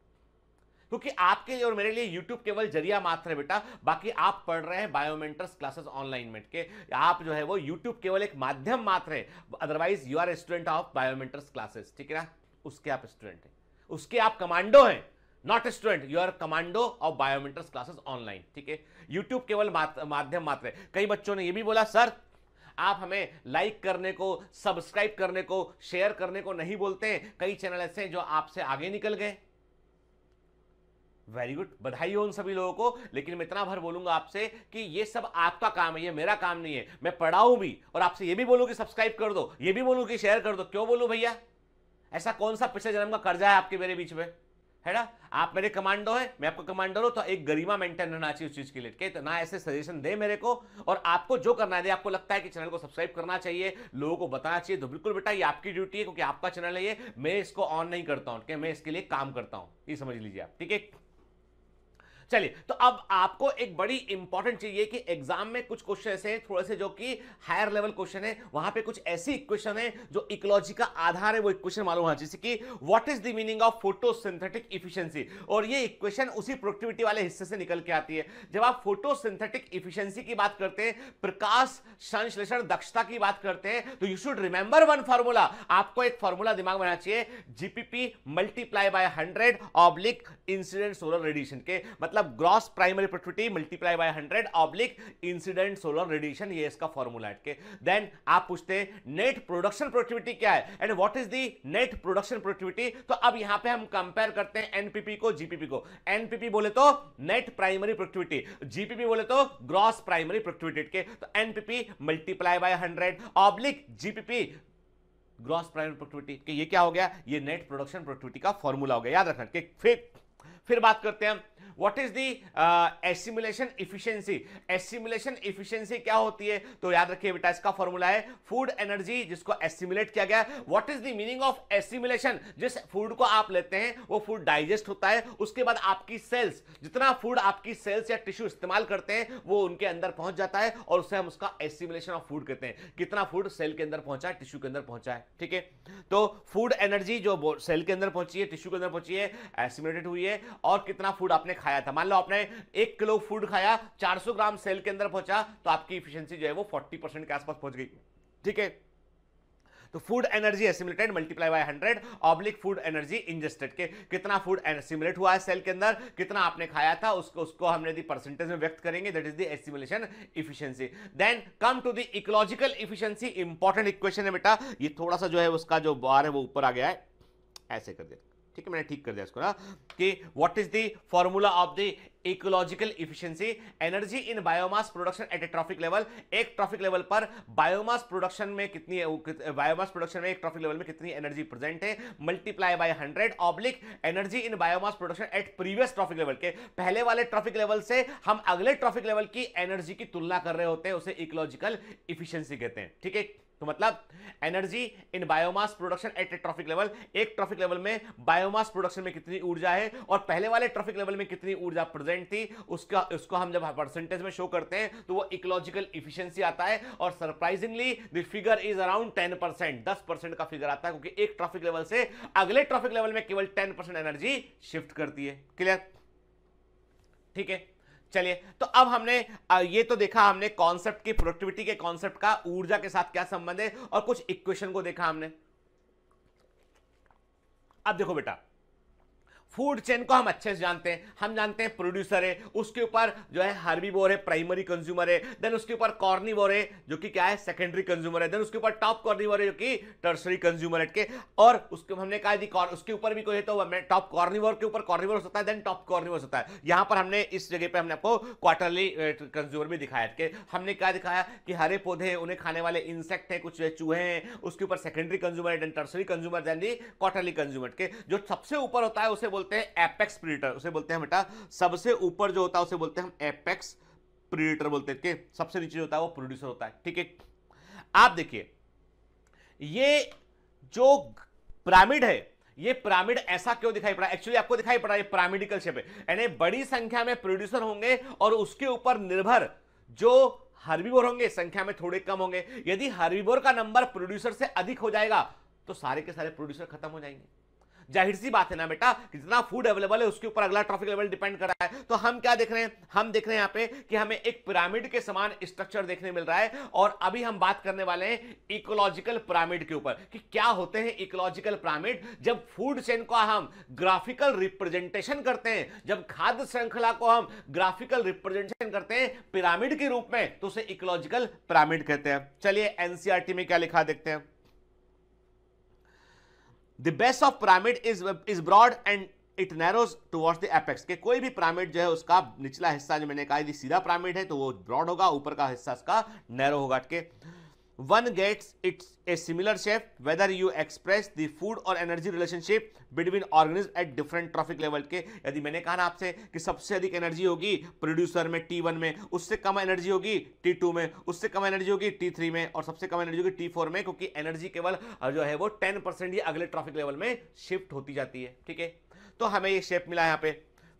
क्योंकि आपके लिए और मेरे लिए यूट्यूब केवल जरिया मात्र है बेटा बाकी आप पढ़ रहे हैं बायोमेंटर्स क्लासेस ऑनलाइन में के आप जो है वो यूट्यूब केवल एक माध्यम मात्र है otherwise you are student of Biomentors classes ठीक है ना उसके आप स्टूडेंट हैं उसके आप कमांडो हैं not a student you are commando of Biomentors classes online ठीक है यूट्यूब केवल माध्यम मात्र है कई बच्चों ने यह भी बोला सर आप हमें लाइक करने को सब्सक्राइब करने को शेयर करने को नहीं बोलते हैं कई चैनल ऐसे हैं जो आपसे आगे निकल गए वेरी गुड बधाई हो उन सभी लोगों को लेकिन मैं इतना भर बोलूंगा आपसे कि ये सब आपका काम है ये मेरा काम नहीं है मैं पढ़ाऊं भी और आपसे ये भी बोलूं कि सब्सक्राइब कर दो ये भी बोलूं कि शेयर कर दो क्यों बोलूं भैया ऐसा कौन सा पिछले जन्म का कर्जा है आपके मेरे बीच में है ना आप मेरे कमांडो हैं मैं आपका कमांडर हूं तो एक गरिमा मेंटेन रहना चाहिए उस चीज के लिए तो ना ऐसे सजेशन दे मेरे को और आपको जो करना है आपको लगता है कि चैनल को सब्सक्राइब करना चाहिए लोगों को बताना चाहिए तो बिल्कुल बेटा ये आपकी ड्यूटी है क्योंकि आपका चैनल है ये मैं इसको ऑन नहीं करता हूँ मैं इसके लिए काम करता हूँ ये समझ लीजिए आप ठीक है चलिए तो अब आपको एक बड़ी इंपॉर्टेंट चाहिए कि एग्जाम में कुछ क्वेश्चन ऐसे हैं थोड़े से जो कि हायर लेवल क्वेश्चन है वहां पे कुछ ऐसी इक्वेशन है जो इकोलॉजी का आधार है वो इक्वेशन मालूम होना जैसे कि what is the meaning of photosynthetic efficiency और ये इक्वेशन उसी प्रोडक्टिविटी वाले हिस्से से निकल के आती है जब आप फोटोसिंथेटिक इफिशियंसी की बात करते हैं प्रकाश संश्लेषण दक्षता की बात करते हैं तो you should remember one formula आपको एक फार्मूला दिमाग में आना चाहिए GPP multiply by hundred oblique incident solar radiation के मतलब मतलब gross primary productivity multiply by hundred oblique incident solar radiation ये इसका फॉर्मूला है देन आप पूछते हैं नेट प्रोडक्शन प्रोटिविटी क्या है and what is the net production productivity तो अब यहां पे हम कंपेयर करते हैं एनपीपी को जीपीपी को एनपीपी बोले तो नेट प्राइमरी प्रोटिविटी जीपीपी बोले तो ग्रॉस प्राइमरी प्रोटिविटी के तो NPP multiply by hundred oblique GPP gross primary productivity ये क्या हो गया ये नेट प्रोडक्शन प्रोटिविटी का फॉर्मूला हो गया याद रखना कि फिर फिर बात करते हैं what is the assimilation efficiency assimilation efficiency क्या होती है तो याद रखिए बेटा इसका फॉर्मूला है फूड एनर्जी जिसको एसिमुलेट किया गया what is the meaning of assimilation जिस फूड को आप लेते हैं वो फूड डाइजेस्ट होता है उसके बाद आपकी सेल्स जितना फूड आपकी सेल्स या टिश्यू इस्तेमाल करते हैं वो उनके अंदर पहुंच जाता है और उसे हम उसका एसिमुलेशन ऑफ फूड कहते हैं कितना फूड सेल के अंदर पहुंचा है टिश्यू के अंदर पहुंचा है ठीक है तो फूड एनर्जी जो सेल के अंदर पहुंची है टिश्यू के अंदर पहुंची है एसिमुलेटेड हुई है है और कितना फूड आपने खाया था मान लो आपने एक किलो फूड खाया 400 ग्राम सेल के अंदर पहुंचा तो आपकी इफिशियंसी जो है वो 40 परसेंट के आसपास पहुंच गई ठीक है तो food energy assimilated multiply by 100 oblique food energy ingested के कितना फूड एसिमुलेट हुआ है सेल के अंदर कितना आपने खाया था उसको उसको हम यदि परसेंटेज में व्यक्त करेंगे that is the assimilation efficiency then come to the ecological efficiency important equation है बेटा ये थोड़ा सा जो है उसका जो बार है वो ऊपर आ गया है ऐसे कर देते ठीक है मैंने ठीक कर दिया इसको ना कि what is the formula of the ecological efficiency energy in biomass production at a trophic level एक ट्रॉफिक लेवल पर बायोमास प्रोडक्शन में कितनी बायोमास प्रोडक्शन में एक ट्रॉफिक लेवल में कितनी एनर्जी प्रेजेंट है multiply by hundred oblique energy in biomass production at previous trophic level के पहले वाले ट्रॉफिक लेवल से हम अगले ट्रॉफिक लेवल की एनर्जी की तुलना कर रहे होते हैं उसे इकोलॉजिकल इफिशियंसी कहते हैं ठीक है तो मतलब energy in biomass production at a trophic level एक ट्रॉफिक लेवल में बायोमास प्रोडक्शन में कितनी ऊर्जा है और पहले वाले ट्रॉफिक लेवल में कितनी ऊर्जा प्रेजेंट थी उसका उसको हम जब परसेंटेज में शो करते हैं तो वो इकोलॉजिकल इफिशियंसी आता है और surprisingly the figure is around ten percent दस परसेंट का फिगर आता है क्योंकि एक ट्रॉफिक लेवल से अगले ट्रॉफिक लेवल में केवल टेन परसेंट एनर्जी शिफ्ट करती है क्लियर ठीक है चलिए तो अब हमने ये तो देखा हमने कॉन्सेप्ट की प्रोडक्टिविटी के कॉन्सेप्ट का ऊर्जा के साथ क्या संबंध है और कुछ इक्वेशन को देखा हमने अब देखो बेटा फूड चेन को हम अच्छे से जानते हैं हम जानते हैं प्रोड्यूसर है उसके ऊपर जो है हार्बी बोर है प्राइमरी कंज्यूमर है देन उसके ऊपर कॉर्नी बोर है जो कि क्या है सेकेंडरी कंज्यूमर है देन उसके ऊपर टॉप कॉर्नी बोर है जो कि टर्सरी कंज्यूमर है के और उसके हमने कहा जी उसके ऊपर भी कोई है तो टॉप कॉर्नी के ऊपर कॉर्नी हो सकता है देन टॉप कॉर्नी बोर है यहाँ पर हमने इस जगह पर हमने आपको क्वार्टरली कंज्यूमर भी दिखाया के हमने क्या दिखाया कि हरे पौधे उन्हें खाने वाले इंसेक्ट है कुछ चूहे हैं उसके ऊपर सेकेंडरी कंज्यूमर है then tertiary consumer then the quarterly consumer के जो सबसे ऊपर होता है उसे बोलते हैं एपेक्स प्रीडेटर उसे बोलते हैं बेटा सबसे ऊपर जो होता है उसे बोलते हैं हम एपेक्स प्रीडेटर बोलते हैं सबसे नीचे जो होता है वो प्रोड्यूसर होता है ठीक है आप देखिए ये जो पिरामिड है ये पिरामिड ऐसा क्यों दिखाई पड़ा एक्चुअली आपको दिखाई पड़ा ये पिरामिडिकल शेप है यानी बड़ी संख्या में प्रोड्यूसर होंगे और उसके ऊपर निर्भर जो हर्बीबोर होंगे संख्या में थोड़े कम होंगे यदि हर्बीबोर का नंबर प्रोड्यूसर से अधिक हो जाएगा तो सारे के सारे प्रोड्यूसर खत्म हो जाएंगे जाहिर सी बात है ना बेटा जितना फूड अवेलेबल है उसके ऊपर अगला ट्रॉफिक लेवल डिपेंड कर रहा है तो हम क्या देख रहे हैं हम देख रहे हैं यहाँ पे कि हमें एक पिरामिड के समान स्ट्रक्चर देखने मिल रहा है और अभी हम बात करने वाले हैं इकोलॉजिकल पिरामिड के ऊपर कि क्या होते हैं इकोलॉजिकल पिरामिड जब फूड चेन को हम ग्राफिकल रिप्रेजेंटेशन करते हैं जब खाद्य श्रृंखला को हम ग्राफिकल रिप्रेजेंटेशन करते हैं पिरामिड के रूप में तो उसे इकोलॉजिकल पिरामिड कहते हैं चलिए एनसीआरटी e में क्या लिखा देखते हैं the base of pyramid is is broad and it narrows towards the apex के कोई भी पिरामिड जो है उसका निचला हिस्सा जो मैंने कहा यदि सीधा पिरामिड है तो वो ब्रॉड होगा ऊपर का हिस्सा उसका नैरो होगा के one gets it's a similar shape whether you express the food और energy relationship between organism at different trophic level के यदि मैंने कहा ना आपसे कि सबसे अधिक एनर्जी होगी प्रोड्यूसर में टी वन में उससे कम एनर्जी होगी टी टू में उससे कम एनर्जी होगी टी थ्री में और सबसे कम एनर्जी होगी टी फोर में क्योंकि एनर्जी केवल जो है वो टेन परसेंट ही अगले ट्रॉफिक लेवल में शिफ्ट होती जाती है ठीक है तो हमें ये शेप मिला है यहाँ पे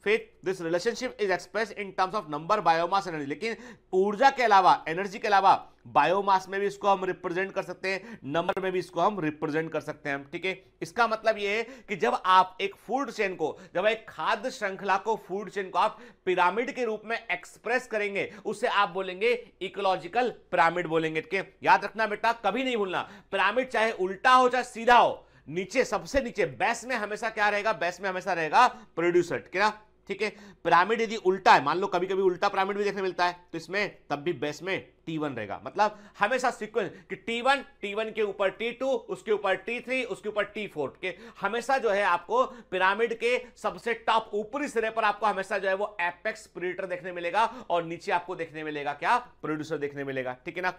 फिर this relationship is express in terms of number biomass energy लेकिन ऊर्जा के अलावा एनर्जी के अलावा बायोमास में भी इसको हम रिप्रेजेंट कर सकते हैं नंबर में भी इसको हम रिप्रेजेंट कर सकते हैं ठीक है इसका मतलब यह है कि जब आप एक फूड चेन को जब एक खाद्य श्रृंखला को फूड चेन को आप पिरामिड के रूप में एक्सप्रेस करेंगे उसे आप बोलेंगे इकोलॉजिकल पिरामिड बोलेंगे ठीक है याद रखना बेटा कभी नहीं भूलना पिरामिड चाहे उल्टा हो चाहे सीधा हो नीचे सबसे नीचे बेस में हमेशा क्या रहेगा बेस में हमेशा रहेगा प्रोड्यूसर ठीक है ना ठीक है पिरामिड यदि उल्टा है मान लो कभी कभी उल्टा पिरामिड भी देखने मिलता है तो इसमें तब भी बेस में टी वन रहेगा मतलब हमेशा सीक्वेंस कि टी वन टी वन के ऊपर टी टू उसके ऊपर टी थ्री उसके ऊपर टी फोर के हमेशा जो है आपको पिरामिड के सबसे टॉप ऊपरी सिरे पर आपको हमेशा जो है वो एपेक्स प्रीडेटर देखने मिलेगा और नीचे आपको देखने मिलेगा क्या प्रोड्यूसर देखने मिलेगा ठीक है ना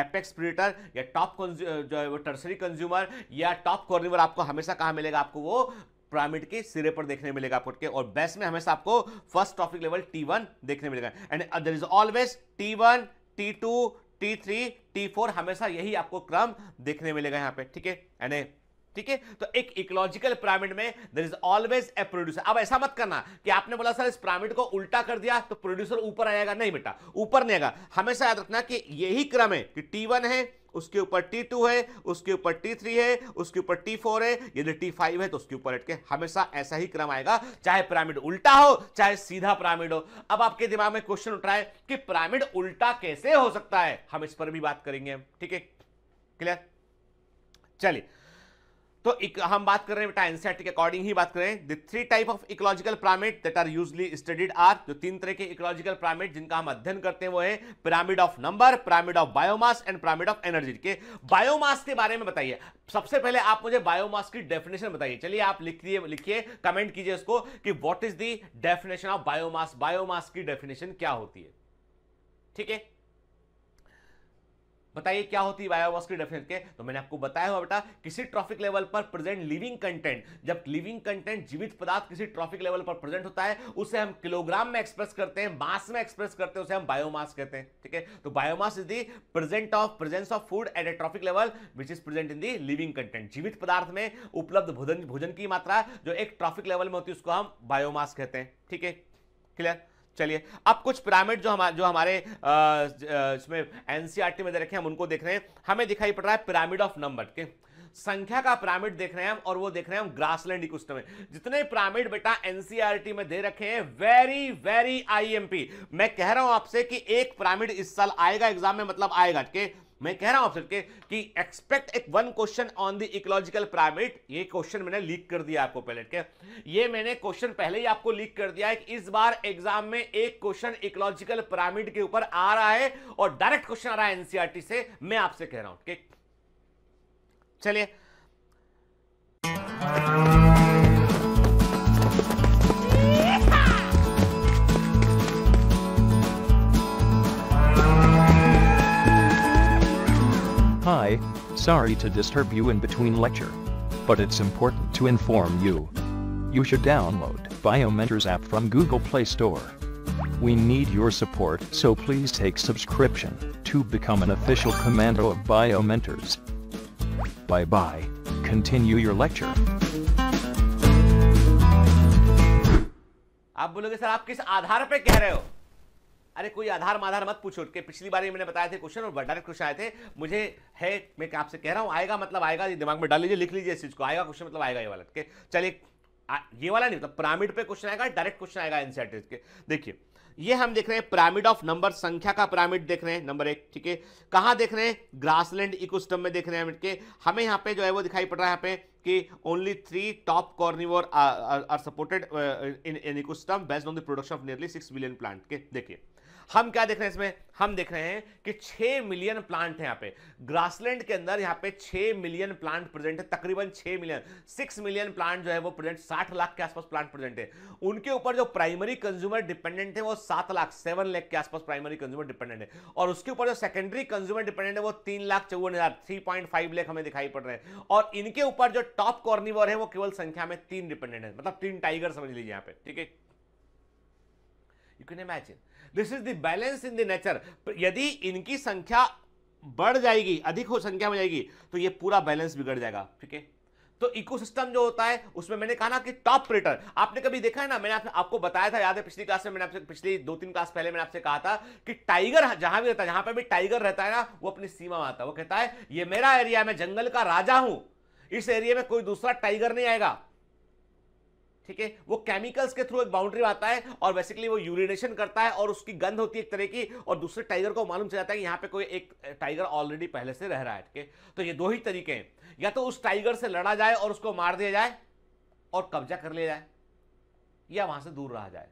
एपेक्स प्रीडेटर या टॉप जो है वो टर्सरी कंज्यूमर या टॉप कॉर्निवर आपको हमेशा कहां मिलेगा आपको वो पिरामिड के सिरे पर देखने मिलेगा आपको के और बेस्ट में हमेशा आपको first trophic level T one देखने मिलेगा and there is always T one T two T three T four हमेशा यही आपको क्रम देखने मिलेगा यहाँ पे ठीक है एंड uh, ठीक है तो एक इकोलॉजिकल पिरामिड में there is always a producer अब ऐसा मत करना कि आपने बोला सर इस पिरामिड को उल्टा कर दिया तो प्रोड्यूसर ऊपर आएगा नहीं बेटा ऊपर नहीं आएगा हमेशा याद रखना कि यही क्रम है कि टी वन है उसके ऊपर टी टू है उसके ऊपर टी थ्री है उसके ऊपर टी फोर है यदि टी फाइव है तो उसके ऊपर अटके हमेशा ऐसा ही क्रम आएगा चाहे पिरामिड उल्टा हो चाहे सीधा पिरामिड हो अब आपके दिमाग में क्वेश्चन उठ रहा है कि पिरामिड उल्टा कैसे हो सकता है हम इस पर भी बात करेंगे ठीक है क्लियर चलिए तो एक, हम बात कर रहे हैं बेटा एनसीआर के अकॉर्डिंग ही बात करें the three type of ecological pyramid that are usually studied are जो तीन तरह के इकोलॉजिकल प्लामेट जिनका हम अध्ययन करते हैं वो है pyramid of number pyramid of biomass and pyramid of energy के बायोमास के बारे में बताइए सबसे पहले आप मुझे बायोमास की डेफिनेशन बताइए चलिए आप लिखिए लिखिए कमेंट कीजिए उसको कि what is the definition of biomass biomass की डेफिनेशन क्या होती है ठीक है बताइए क्या होती है की डेफिनेशन के तो मैंने आपको बताया हुआ बेटा किसी ट्रॉफिक लेवल पर प्रेजेंट लिविंग कंटेंट जब लिविंग कंटेंट जीवित पदार्थ किसी ट्रॉफिक लेवल पर प्रेजेंट होता है उसे हम किलोग्राम में एक्सप्रेस करते हैं मास में एक्सप्रेस करते हैं उसे हम बायोमास कहते हैं ठीक है तो biomass is the present of presence of food at a trophic level which is present in the living content जीवित पदार्थ में उपलब्ध भोजन भोजन की मात्रा जो एक ट्रॉफिक लेवल में होती है उसको हम बायोमास कहते हैं ठीक है क्लियर चलिए अब कुछ पिरामिड जो हमारे जो हमारे इसमें एनसीईआरटी e में दे रखे हैं हम उनको देख रहे हैं हमें दिखाई पड़ रहा है पिरामिड ऑफ नंबर के संख्या का पिरामिड देख रहे हैं हम और वो देख रहे हैं हम ग्रासलैंड इकोसिस्टम में जितने पिरामिड बेटा एनसीईआरटी e में दे रखे हैं वेरी वेरी आईएमपी मैं कह रहा हूं आपसे कि एक पिरामिड इस साल आएगा एग्जाम में मतलब आएगा के मैं कह रहा हूं आप सबके कि एक्सपेक्ट एक one question on the ecological pyramid ये क्वेश्चन मैंने लीक कर दिया आपको पहले के ये मैंने क्वेश्चन पहले ही आपको लीक कर दिया है कि इस बार एग्जाम में एक क्वेश्चन इकोलॉजिकल प्राइमेट के ऊपर आ रहा है और डायरेक्ट क्वेश्चन आ रहा है एनसीआरटी e से मैं आपसे कह रहा हूं ठीक चलिए Hi, sorry to disturb you in between lecture. But it's important to inform you. You should download Biomentors app from Google Play Store. We need your support so please take subscription to become an official commando of Biomentors. Bye bye, continue your lecture. आप बोलोगे sir आप किस आधार पे कह रहे हो अरे कोई आधार माधार मत पूछो कि पिछली बार मैंने बताए थे क्वेश्चन और डायरेक्ट क्वेश्चन आए थे मुझे है मैं आपसे कह रहा हूँ आएगा मतलब आएगा ये दिमाग में डाल लीजिए लिख लीजिए इस चीज़ को आएगा क्वेश्चन मतलब आएगा ये वाला के चलिए ये वाला नहीं मतलब पिरामिड पे क्वेश्चन आएगा डायरेक्ट क्वेश्चन आएगा एनसीआर e के देखिए ये हम देख रहे हैं पिरामिड ऑफ नंबर संख्या का पिरामिड देख रहे हैं नंबर एक ठीक है कहाँ देख रहे हैं ग्रासलैंड इकोसिस्टम में देख रहे हैं के हमें यहाँ पे जो है वो दिखाई पड़ रहा है यहाँ पे कि only three top carnivore are supported in in ecosystem based on the production of nearly six billion plant के देखिए हम क्या देख रहे हैं इसमें हम देख रहे हैं कि 6 मिलियन प्लांट है यहाँ पे ग्रासलैंड के अंदर यहाँ पे 6 मिलियन प्लांट प्रेजेंट है तकरीबन 6 मिलियन 6 मिलियन प्लांट जो है वो प्रेजेंट 60 लाख के आसपास प्लांट प्रेजेंट है उनके ऊपर जो प्राइमरी कंज्यूमर डिपेंडेंट है वो 7 लाख 7 लाख के आसपास प्राइमरी कंज्यूमर डिपेंडेंट है और उसके ऊपर जो सेकेंडरी कंज्यूमर डिपेंडेंट है वो तीन लाख चौवन हजार थ्री पॉइंट फाइव लाख हमें दिखाई पड़ रहे हैं और इनके ऊपर जो टॉप कॉर्निवर है वो केवल संख्या में तीन डिपेंडेंट है मतलब तीन टाइगर समझ लीजिए यहाँ पे ठीक है you can imagine this is the balance in the nature यदि इनकी संख्या बढ़ जाएगी अधिक हो संख्या में जाएगी तो ये पूरा बैलेंस बिगड़ जाएगा ठीक है तो इकोसिस्टम जो होता है उसमें मैंने कहा ना कि टॉप प्रेटर आपने कभी देखा है ना मैंने आप, आपको बताया था याद है पिछली क्लास में मैंने आपसे पिछली दो तीन क्लास पहले मैंने आपसे कहा था कि टाइगर जहां भी रहता है जहां पर भी टाइगर रहता है ना वो अपनी सीमा में आता है वो कहता है ये मेरा एरिया मैं जंगल का राजा हूं इस एरिया में कोई दूसरा टाइगर नहीं आएगा ठीक है वो केमिकल्स के थ्रू एक बाउंड्री आता है और बेसिकली वो यूरिनेशन करता है और उसकी गंध होती है एक तरह की और दूसरे टाइगर को मालूम चलाता है कि यहाँ पे कोई एक टाइगर ऑलरेडी पहले से रह रहा है ठीक है तो ये दो ही तरीके हैं या तो उस टाइगर से लड़ा जाए और उसको मार दिया जाए और कब्जा कर लिया जाए या वहां से दूर रहा जाए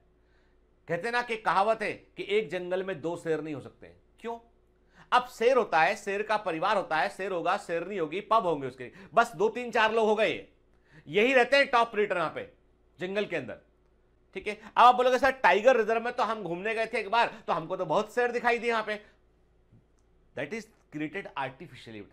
कहते ना कि कहावत है कि एक जंगल में दो शेर नहीं हो सकते क्यों अब शेर होता है शेर का परिवार होता है शेर होगा शेरनी होगी पब होंगे उसके बस दो तीन चार लोग हो गए यही रहते हैं टॉप रेटर यहां पे जंगल के अंदर ठीक है अब आप बोलोगे सर टाइगर रिजर्व में तो हम घूमने गए थे एक बार तो हमको तो बहुत शेर दिखाई दिए यहां पे दैट इज क्रिएटेड आर्टिफिशियली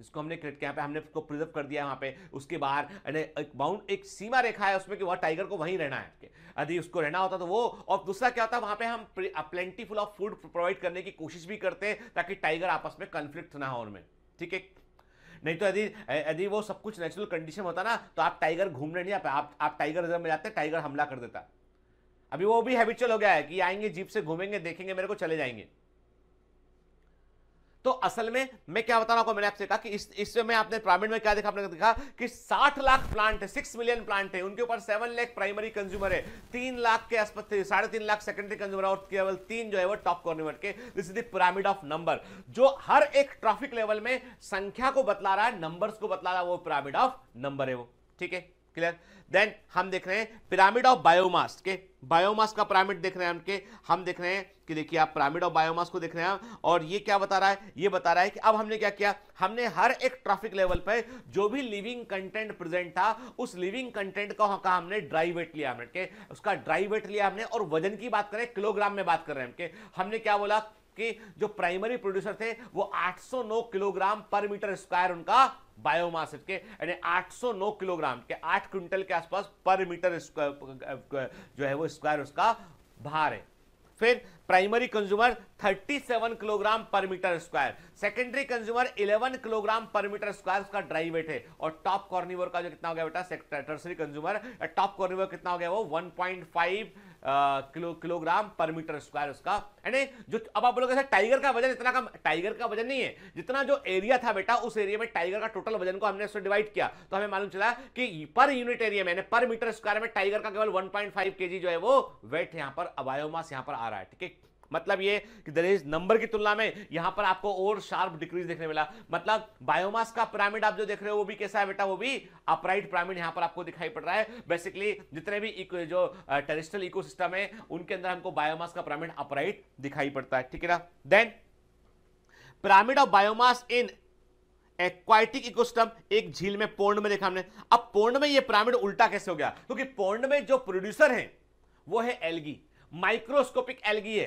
इसको हमने क्रिएट किया पे हमने उसको प्रिजर्व कर दिया वहां पे उसके बाहर एक बाउंड एक सीमा रेखा है उसमें कि वह टाइगर को वहीं रहना है आपके यदि उसको रहना होता तो वो और दूसरा क्या होता है वहां पे हम प्लेंटीफुल ऑफ फूड प्रोवाइड करने की कोशिश भी करते हैं ताकि टाइगर आपस में कन्फ्लिक्ट ना हो उनमें ठीक है नहीं तो यदि यदि वो सब कुछ नेचुरल कंडीशन होता ना तो आप टाइगर घूमने नहीं आप, आप, आप टाइगर रिजर्व में जाते टाइगर हमला कर देता अभी वो भी हैबिचुअल हो गया है कि आएंगे जीप से घूमेंगे देखेंगे मेरे को चले जाएंगे तो असल में मैं क्या बता रहा हूं मैंने आपसे कहा कि इस इसमें आपने पिरामिड में क्या देखा आपने देखा कि 60 लाख प्लांट है 6 मिलियन प्लांट है उनके ऊपर 7 लाख प्राइमरी कंज्यूमर है 3 लाख के आसपास साढ़े तीन लाख सेकेंडरी कंज्यूमर और केवल तीन जो है वो टॉप कॉर्निवर्ट के this is the pyramid of number जो हर एक ट्रैफिक लेवल में संख्या को बतला रहा है नंबर्स को बतला रहा है वो पिरामिड ऑफ नंबर है वो ठीक है क्लियर देन हम देख रहे हैं पिरामिड ऑफ बायोमास के बायोमास का पिरामिड देख रहे हैं हमके हम देख रहे हैं कि देखिए आप पिरामिड ऑफ बायोमास को देख रहे हैं और ये क्या बता रहा है ये बता रहा है कि अब हमने क्या किया हमने हर एक ट्रैफिक लेवल पे जो भी लिविंग कंटेंट प्रेजेंट था उस लिविंग कंटेंट का, कहा हमने ड्राई वेट लिया हमने के उसका ड्राई वेट लिया हमने और वजन की बात करें किलोग्राम में बात कर रहे हैं हमके हमने क्या बोला कि जो प्राइमरी प्रोड्यूसर थे वो 809 किलोग्राम पर मीटर स्क्वायर उनका बायोमास के यानी 809 किलोग्राम के 8 क्विंटल के आसपास पर मीटर जो है वो स्क्वायर उसका भार है फिर primary consumer 37 kilogram per metre square secondary consumer 11 kilogram per metre square उसका ड्राई वेट है और टॉप कॉर्निवर का जो कितना हो गया बेटा टर्सरी कंज्यूमर टॉप कॉर्निवर कितना हो गया वो 1.5 kilo kilogram per metre square उसका यानी जो अब आप बोलोगे टाइगर का वजन इतना कम टाइगर का वजन नहीं है जितना जो एरिया था बेटा उस एरिया में टाइगर का टोटल वजन को हमने उससे डिवाइड किया तो हमें मालूम चला कि पर यूनिट एरिया में पर मीटर स्क्वायर में टाइगर का केवल 1.5 केजी जो है वो वेट यहां पर अबायोमास यहां पर आ रहा है ठीक है मतलब ये कि दहेज नंबर की तुलना में यहां पर आपको और शार्प डिक्रीज देखने मिला मतलब बायोमास का पिरामिड आप जो देख रहे हो वो भी कैसा है बेटा वो भी अपराइट पिरामिड यहां पर आपको दिखाई पड़ रहा है बेसिकली जितने भी जो टेरिस्टल इकोसिस्टम है उनके अंदर हमको बायोमास का पिरामिड अपराइट दिखाई पड़ता है ठीक है ना then pyramid of biomass in aquatic ecosystem एक झील में पोर्ड में देखा हमने अब पोर्ड में ये पिरामिड उल्टा कैसे हो गया क्योंकि पोर्ड में जो प्रोड्यूसर है वो है एलगी माइक्रोस्कोपिक एलगी है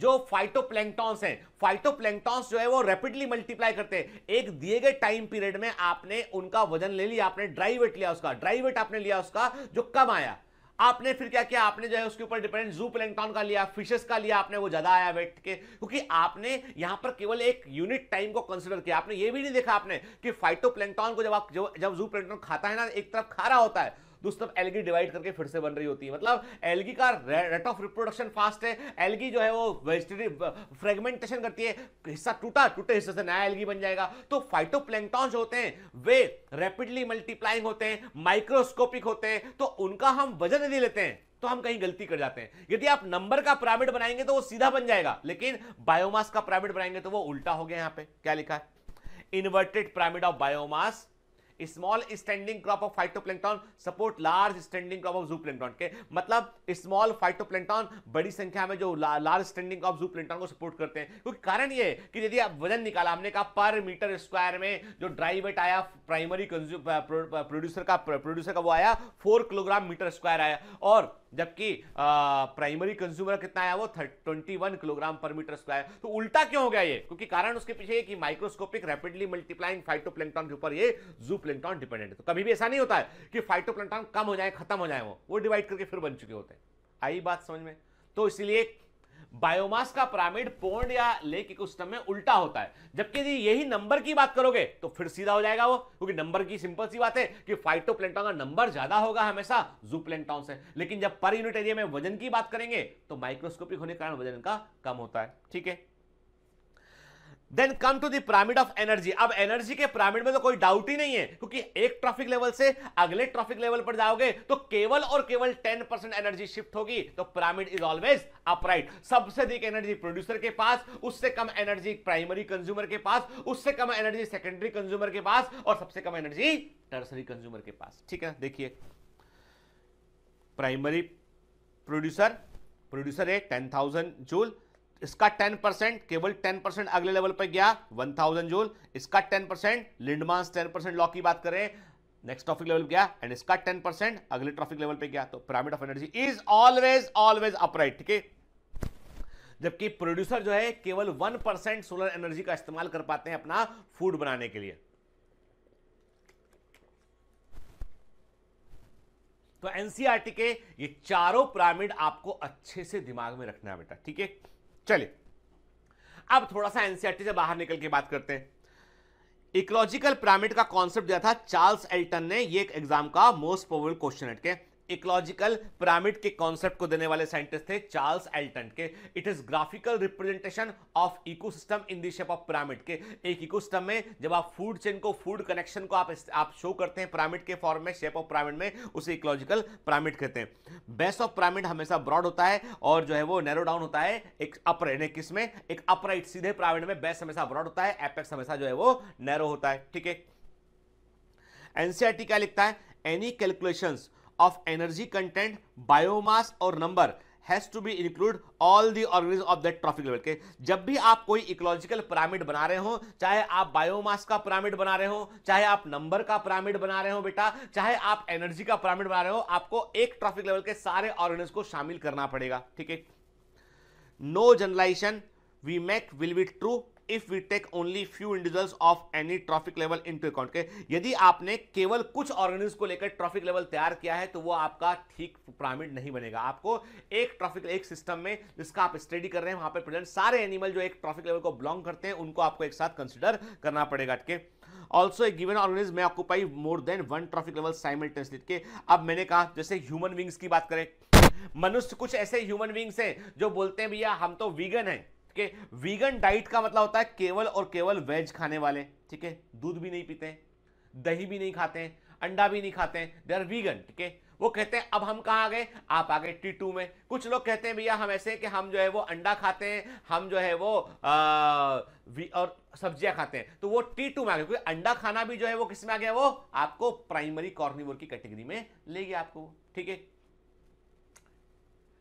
जो फाइटोप्लैंक्टॉन्स हैं फाइटोप्लैंक्टॉन्स जो है वो रैपिडली मल्टीप्लाई करते हैं एक दिए गए टाइम पीरियड में आपने उनका वजन ले लिया आपने ड्राई वेट लिया उसका ड्राई वेट आपने लिया उसका जो कम आया आपने फिर क्या किया आपने जो है उसके ऊपर डिपेंडेंट जू प्लैंक्टॉन का लिया फिशेस का लिया आपने वो ज्यादा आया वेट के क्योंकि आपने यहां पर केवल एक यूनिट टाइम को कंसिडर किया आपने ये भी नहीं देखा आपने कि फाइटो प्लैंक्टॉन को जब आप जब जू प्लैंक्टॉन खाता है ना एक तरफ खा रहा होता है दोस्तों एलगी डिवाइड करके फिर से बन रही होती है मतलब एलगी का रेट ऑफ रिप्रोडक्शन फास्ट है एलगी जो है वो वेजिटेटिव फ्रेगमेंटेशन करती है हिस्सा टूटा टूटे हिस्से से नया एलगी बन जाएगा तो फाइटोप्लैंक्टॉन्स होते हैं वे रैपिडली मल्टीप्लाइंग होते हैं माइक्रोस्कोपिक होते हैं तो उनका हम वजन नहीं लेते हैं तो हम कहीं गलती कर जाते हैं यदि आप नंबर का पिरामिड बनाएंगे तो वो सीधा बन जाएगा लेकिन बायोमास का पिरामिड बनाएंगे तो वो उल्टा हो गया यहां पे क्या लिखा है inverted pyramid of biomass small standing crop of phytoplankton support large standing crop of zoo zooplankton के मतलब स्मॉल फाइटोप्लैंक्टन बड़ी संख्या में जो लार्ज स्टैंडिंग क्रॉप जू जूप्लैंक्टन को सपोर्ट करते हैं क्योंकि कारण ये कि यदि आप वजन निकाला हमने कहा पर मीटर स्क्वायर में जो ड्राई वेट आया प्राइमरी प्रोड्यूसर का प्रोड्यूसर का वो आया फोर किलोग्राम मीटर स्क्वायर आया और जबकि प्राइमरी कंज्यूमर कितना आया वो twenty one kilogram per metre square तो उल्टा क्यों हो गया ये क्योंकि कारण उसके पीछे कि माइक्रोस्कोपिक रैपिडली मल्टीप्लाइंग फाइटोप्लैंक्टन के ऊपर ये जू फाइटोप्लैंकटॉन डिपेंडेंट है तो कभी भी ऐसा नहीं होता है कि फाइटोप्लैंकटॉन कम हो जाए खत्म हो जाए वो वो डिवाइड करके फिर बन चुके होते हैं आई बात समझ में तो इसलिए बायोमास का पिरामिड पोंड या लेक इकोसिस्टम में उल्टा होता है जबकि यदि यही नंबर की बात करोगे तो फिर सीधा हो जाएगा वो क्योंकि नंबर की सिंपल सी बात है कि फाइटोप्लैंकटॉन का नंबर ज्यादा होगा हमेशा जूप्लैंकटॉन से लेकिन जब पर यूनिट एरिया में वजन की बात करेंगे तो माइक्रोस्कोपिक होने के कारण वजन का कम होता है ठीक है then come to the pyramid of energy अब एनर्जी के पिरामिड में तो कोई डाउट ही नहीं है क्योंकि एक ट्रॉफिक लेवल से अगले ट्रॉफिक लेवल पर जाओगे तो केवल और केवल 10 परसेंट एनर्जी शिफ्ट होगी तो पिरामिड इज ऑलवेज अपराइट सबसे अधिक एनर्जी प्रोड्यूसर के पास उससे कम एनर्जी प्राइमरी कंज्यूमर के पास उससे कम एनर्जी सेकेंडरी कंज्यूमर के पास और सबसे कम एनर्जी टर्सरी कंज्यूमर के पास ठीक है देखिए प्राइमरी प्रोड्यूसर प्रोड्यूसर है टेन थाउजेंड जूल इसका 10 परसेंट केवल 10 परसेंट अगले लेवल पर गया 1000 जूल इसका 10 परसेंट लिंडमांस 10 परसेंट लॉ की बात करें नेक्स्ट ट्रॉफिक लेवल गया एंड इसका 10 परसेंट अगले ट्रॉफिक लेवल पे गया तो pyramid of energy is always always upright ठीक है जबकि प्रोड्यूसर जो है केवल वन परसेंट सोलर एनर्जी का इस्तेमाल कर पाते हैं अपना फूड बनाने के लिए तो एनसीआरटी e के ये चारों पिरामिड आपको अच्छे से दिमाग में रखना है बेटा ठीक है चलिए अब थोड़ा सा एनसीआरटी e से बाहर निकल के बात करते हैं इकोलॉजिकल पिरामिड का कॉन्सेप्ट दिया था चार्ल्स एल्टन ने ये एक एग्जाम का मोस्ट पॉपुलर क्वेश्चन है इकोलॉजिकल पिरामिड के कॉन्सेप्ट को देने वाले साइंटिस्ट थे चार्ल्स एल्टन के it is graphical representation of ecosystem in the shape of pyramid के एक इकोसिस्टम में जब आप फूड चेन को फूड कनेक्शन को आप आप शो करते हैं पिरामिड के फॉर्म में शेप ऑफ पिरामिड में उसे इकोलॉजिकल पिरामिड कहते हैं बेस ऑफ पिरामिड हमेशा ब्रॉड होता है और जो है वो नैरो डाउन होता है एक अपर यानी में एक अपराइट सीधे पिरामिड में बेस हमेशा ब्रॉड होता है एपेक्स हमेशा जो है वो नैरो होता है ठीक है एनसीआरटी e क्या लिखता है any calculations of energy content biomass और number has to be include all the organism of that trophic level के जब भी आप कोई इकोलॉजिकल पिरामिड बना रहे हो चाहे आप बायोमास का पिरामिड बना रहे हो चाहे आप नंबर का पिरामिड बना रहे हो बेटा चाहे आप एनर्जी का पिरामिड बना रहे हो आपको एक ट्रॉफिक लेवल के सारे ऑर्गेनिज को शामिल करना पड़ेगा ठीक है no generalization we make will be true if we take only few individuals of any trophic level into account यदि आपने केवल कुछ ऑर्गेनिज को लेकर ट्रॉफिक लेवल तैयार किया है तो वो आपका ठीक पिरामिड नहीं बनेगा आपको एक ट्रॉफिक एक सिस्टम में जिसका आप स्टडी कर रहे हैं वहां पर प्रेजेंट सारे एनिमल जो एक ट्रॉफिक लेवल को बिलोंग करते हैं उनको आपको एक साथ कंसिडर करना पड़ेगा ठीक ऑल्सो ए गिवन ऑर्गेनिज में occupy more than one trophic level simultaneously के अब मैंने कहा जैसे ह्यूमन विंग्स की बात करें मनुष्य कुछ ऐसे ह्यूमन विंग्स हैं जो बोलते हैं भैया हम तो वीगन हैं ठीक है वीगन डाइट का मतलब होता है केवल और केवल वेज खाने वाले ठीक है दूध भी नहीं पीते दही भी नहीं खाते अंडा भी नहीं खाते दे आर वीगन ठीक है वो कहते हैं अब हम कहाँ आ गए आप आ गए टी टू में कुछ लोग कहते हैं भैया हम ऐसे कि हम जो है वो अंडा खाते हैं हम जो है वो आ, और सब्जियां खाते हैं तो वो टी टू में आ गए क्योंकि अंडा खाना भी जो है वो किस में आ गया वो आपको प्राइमरी कॉर्निवर की कैटेगरी में ले गया आपको ठीक है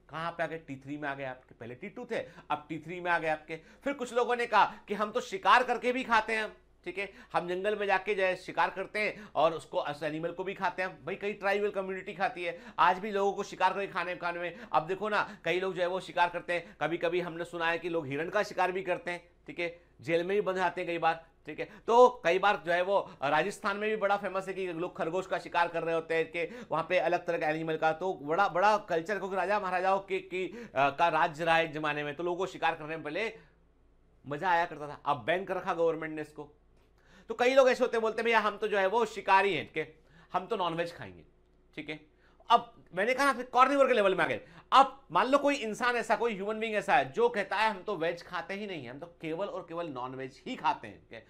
कहाँ पे आ गए टी थ्री में आ गए आपके पहले टी टू थे अब टी थ्री में आ गए आपके फिर कुछ लोगों ने कहा कि हम तो शिकार करके भी खाते हैं ठीक है हम जंगल में जाके जो है शिकार करते हैं और उसको उस एनिमल को भी खाते हैं भाई कई ट्राइबल कम्युनिटी खाती है आज भी लोगों को शिकार करके खाने खाने में अब देखो ना कई लोग जो है वो शिकार करते हैं कभी कभी हमने सुना है कि लोग हिरण का शिकार भी करते हैं ठीक है जेल में भी बंद जाते हैं कई बार ठीक है तो कई बार जो है वो राजस्थान में भी बड़ा फेमस है कि लोग खरगोश का शिकार कर रहे होते हैं कि वहाँ पे अलग तरह का एनिमल का तो बड़ा बड़ा कल्चर क्योंकि राजा महाराजाओं के की, आ, का राज्य रहा है जमाने में तो लोगों को शिकार करने में पहले मजा आया करता था अब बैन कर रखा गवर्नमेंट ने इसको तो कई लोग ऐसे होते बोलते भैया हम तो जो है वो शिकारी हैं ठीक है हम तो नॉनवेज खाएंगे ठीक है अब मैंने कहा फिर कॉर्निवर के लेवल में आ गए अब मान लो कोई इंसान ऐसा कोई ह्यूमन बींग ऐसा है जो कहता है हम तो वेज खाते ही नहीं है हम तो केवल और केवल नॉन वेज ही खाते हैं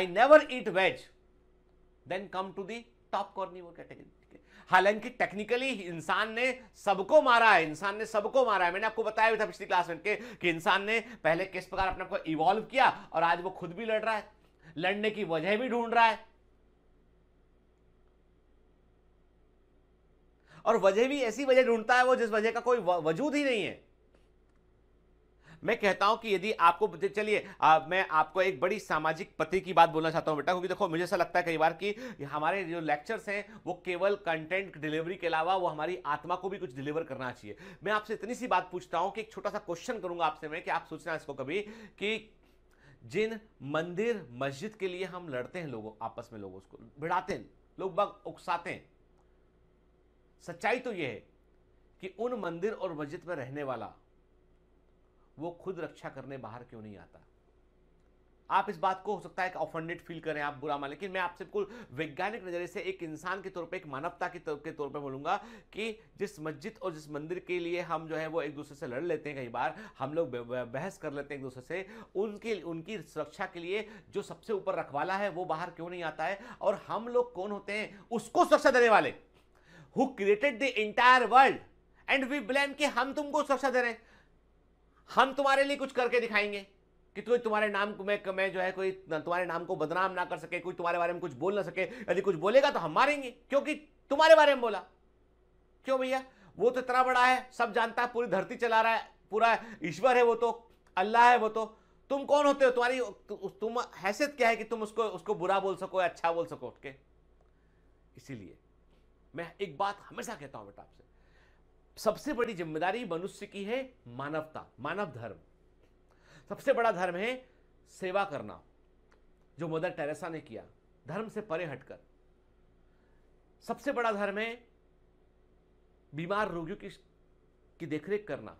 I never eat veg then come to the top carnivore category हालांकि टेक्निकली इंसान ने सबको मारा है इंसान ने सबको मारा है मैंने आपको बताया भी था पिछली क्लास में के कि इंसान ने पहले किस प्रकार अपने आपको इवॉल्व किया और आज वो खुद भी लड़ रहा है लड़ने की वजह भी ढूंढ रहा है और वजह भी ऐसी वजह ढूंढता है वो जिस वजह का कोई वजूद ही नहीं है मैं कहता हूं कि यदि आपको चलिए आप, मैं आपको एक बड़ी सामाजिक पति की बात बोलना चाहता हूं बेटा क्योंकि देखो मुझे ऐसा लगता है कई बार कि हमारे जो लेक्चर्स हैं वो केवल कंटेंट डिलीवरी के अलावा वो हमारी आत्मा को भी कुछ डिलीवर करना चाहिए मैं आपसे इतनी सी बात पूछता हूं कि एक छोटा सा क्वेश्चन करूंगा आपसे मैं कि आप सोचना इसको कभी कि जिन मंदिर मस्जिद के लिए हम लड़ते हैं लोगों आपस में लोगों उसको भिड़ाते हैं लोग बाग उकसाते हैं सच्चाई तो यह है कि उन मंदिर और मस्जिद में रहने वाला वो खुद रक्षा करने बाहर क्यों नहीं आता आप इस बात को हो सकता है कि ऑफेंडेड फील करें आप बुरा मान लेकिन मैं आपसे बिल्कुल वैज्ञानिक नज़रिए से एक इंसान के तौर पे एक मानवता के तौर के तौर पे बोलूंगा कि जिस मस्जिद और जिस मंदिर के लिए हम जो है वो एक दूसरे से लड़ लेते हैं कई बार हम लोग बहस कर लेते हैं एक दूसरे से उनके उनकी सुरक्षा के लिए जो सबसे ऊपर रखवाला है वो बाहर क्यों नहीं आता है और हम लोग कौन होते हैं उसको सुरक्षा देने वाले who created the entire world and we blame कि हम तुमको सुरक्षा दे रहे हैं हम तुम्हारे लिए कुछ करके दिखाएंगे कि कोई तुम्हारे नाम को मैं जो है कोई तुम्हारे नाम को बदनाम ना कर सके कोई तुम्हारे बारे में कुछ बोल ना सके यदि कुछ बोलेगा तो हम मारेंगे क्योंकि तुम्हारे बारे में बोला क्यों भैया वो तो इतना बड़ा है सब जानता है पूरी धरती चला रहा है पूरा ईश्वर है वो तो अल्लाह है वो तो तुम कौन होते हो तुम्हारी तु, तुम हैसियत क्या है कि तुम उसको उसको बुरा बोल सको अच्छा बोल सको के इसीलिए मैं एक बात हमेशा कहता हूं बेटा आपसे सबसे बड़ी जिम्मेदारी मनुष्य की है मानवता मानव धर्म सबसे बड़ा धर्म है सेवा करना जो मदर टेरेसा ने किया धर्म से परे हटकर सबसे बड़ा धर्म है बीमार रोगियों की की देखरेख करना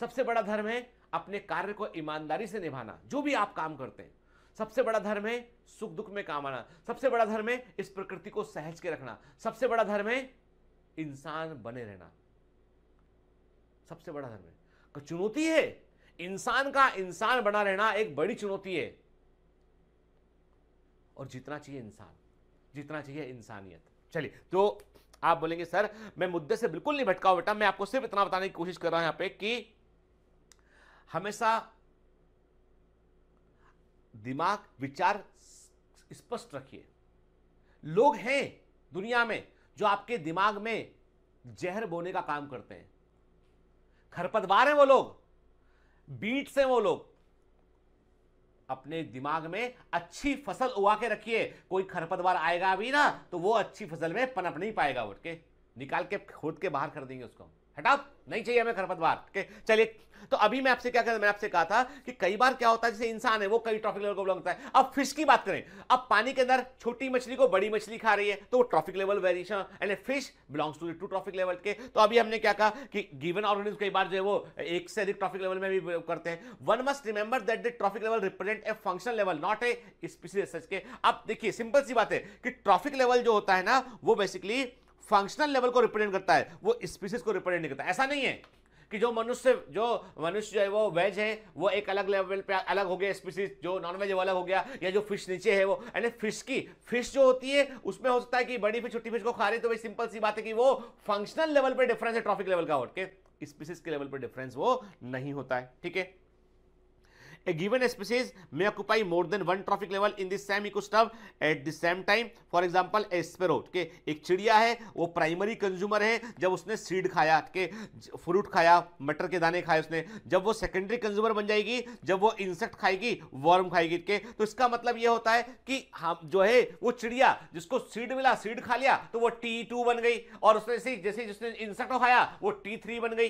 सबसे बड़ा धर्म है अपने कार्य को ईमानदारी से निभाना जो भी आप काम करते हैं सबसे बड़ा धर्म है सुख दुख में काम आना सबसे बड़ा धर्म है इस प्रकृति को सहज के रखना सबसे बड़ा धर्म है इंसान बने रहना सबसे बड़ा धर्म है चुनौती है इंसान का इंसान बना रहना एक बड़ी चुनौती है और जितना चाहिए इंसान जितना चाहिए इंसानियत चलिए तो आप बोलेंगे सर मैं मुद्दे से बिल्कुल नहीं भटका बेटा मैं आपको सिर्फ इतना बताने की कोशिश कर रहा हूं यहां पे कि हमेशा दिमाग विचार स्पष्ट रखिए लोग हैं दुनिया में जो आपके दिमाग में जहर बोने का काम करते हैं खरपतवार हैं वो लोग बीट्स हैं वो लोग अपने दिमाग में अच्छी फसल उगा के रखिए कोई खरपतवार आएगा भी ना तो वो अच्छी फसल में पनप नहीं पाएगा उठ के निकाल के खोद के बाहर कर देंगे उसको हटाओ नहीं चाहिए हमें खरपतवार चलिए तो अभी मैं आपसे क्या कहता मैं आपसे कहा था कि कई बार क्या होता है जैसे इंसान है वो कई ट्रॉफिक लेवल को बिलोंग है अब फिश की बात करें अब पानी के अंदर छोटी मछली को बड़ी मछली खा रही है तो वो trophic level variation and fish belongs to two trophic level के तो अभी हमने क्या कहा कि गिवन ऑर्गेनिज्म कई बार जो है वो एक से अधिक ट्रॉफिक लेवल में भी करते हैं one must remember that the trophic level represent a functional level not a species के अब देखिए सिंपल सी बात है कि ट्रॉफिक लेवल जो होता है ना वो बेसिकली फंक्शनल लेवल को रिप्रेजेंट करता है वो स्पीसीज को रिप्रेजेंट नहीं करता ऐसा नहीं है कि जो मनुष्य जो मनुष्य है वो वेज है वो एक अलग लेवल पे अलग हो गया स्पीसीज जो नॉन वेज वो अलग हो गया या जो फिश नीचे है वो यानी फिश की फिश जो होती है उसमें हो सकता है कि बड़ी फिश छोटी फिश को खा रही तो वही सिंपल सी बात है कि वो फंक्शनल लेवल पर डिफरेंस है ट्रॉफिक लेवल का और के स्पीसीज के लेवल पर डिफरेंस वो नहीं होता है ठीक है a given species may occupy more than one trophic level in the same ecosystem at the same time for example a sparrow के एक चिड़िया है वो प्राइमरी कंज्यूमर है जब उसने सीड खाया के फ्रूट खाया मटर के दाने खाए उसने जब वो सेकेंडरी कंज्यूमर बन जाएगी जब वो इंसेक्ट खाएगी वर्म खाएगी के तो इसका मतलब ये होता है कि हम जो है वो चिड़िया जिसको सीड मिला सीड खा लिया तो वो टी टू बन गई और उसने जैसे जैसे जिसने इंसेक्ट खाया वो टी थ्री बन गई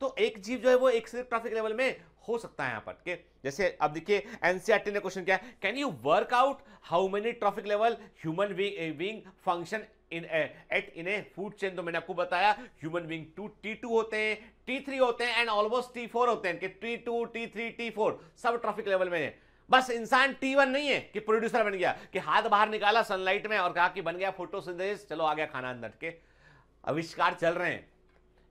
तो एक जीव जो है वो एक ट्रॉफिक लेवल में हो सकता है यहां पर के जैसे अब देखिए एनसीआरटी e ने क्वेश्चन किया can you work out how many trophic level human being function in at in a food chain तो मैंने आपको बताया human being two T two होते हैं टी थ्री होते हैं एंड ऑलमोस्ट टी फोर होते हैं कि T two T three T four सब ट्रॉफिक लेवल में है बस इंसान टी वन नहीं है कि प्रोड्यूसर बन गया कि हाथ बाहर निकाला सनलाइट में और कहा कि बन गया फोटोसिंथेसिस चलो आ गया खाना अंदर के आविष्कार चल रहे हैं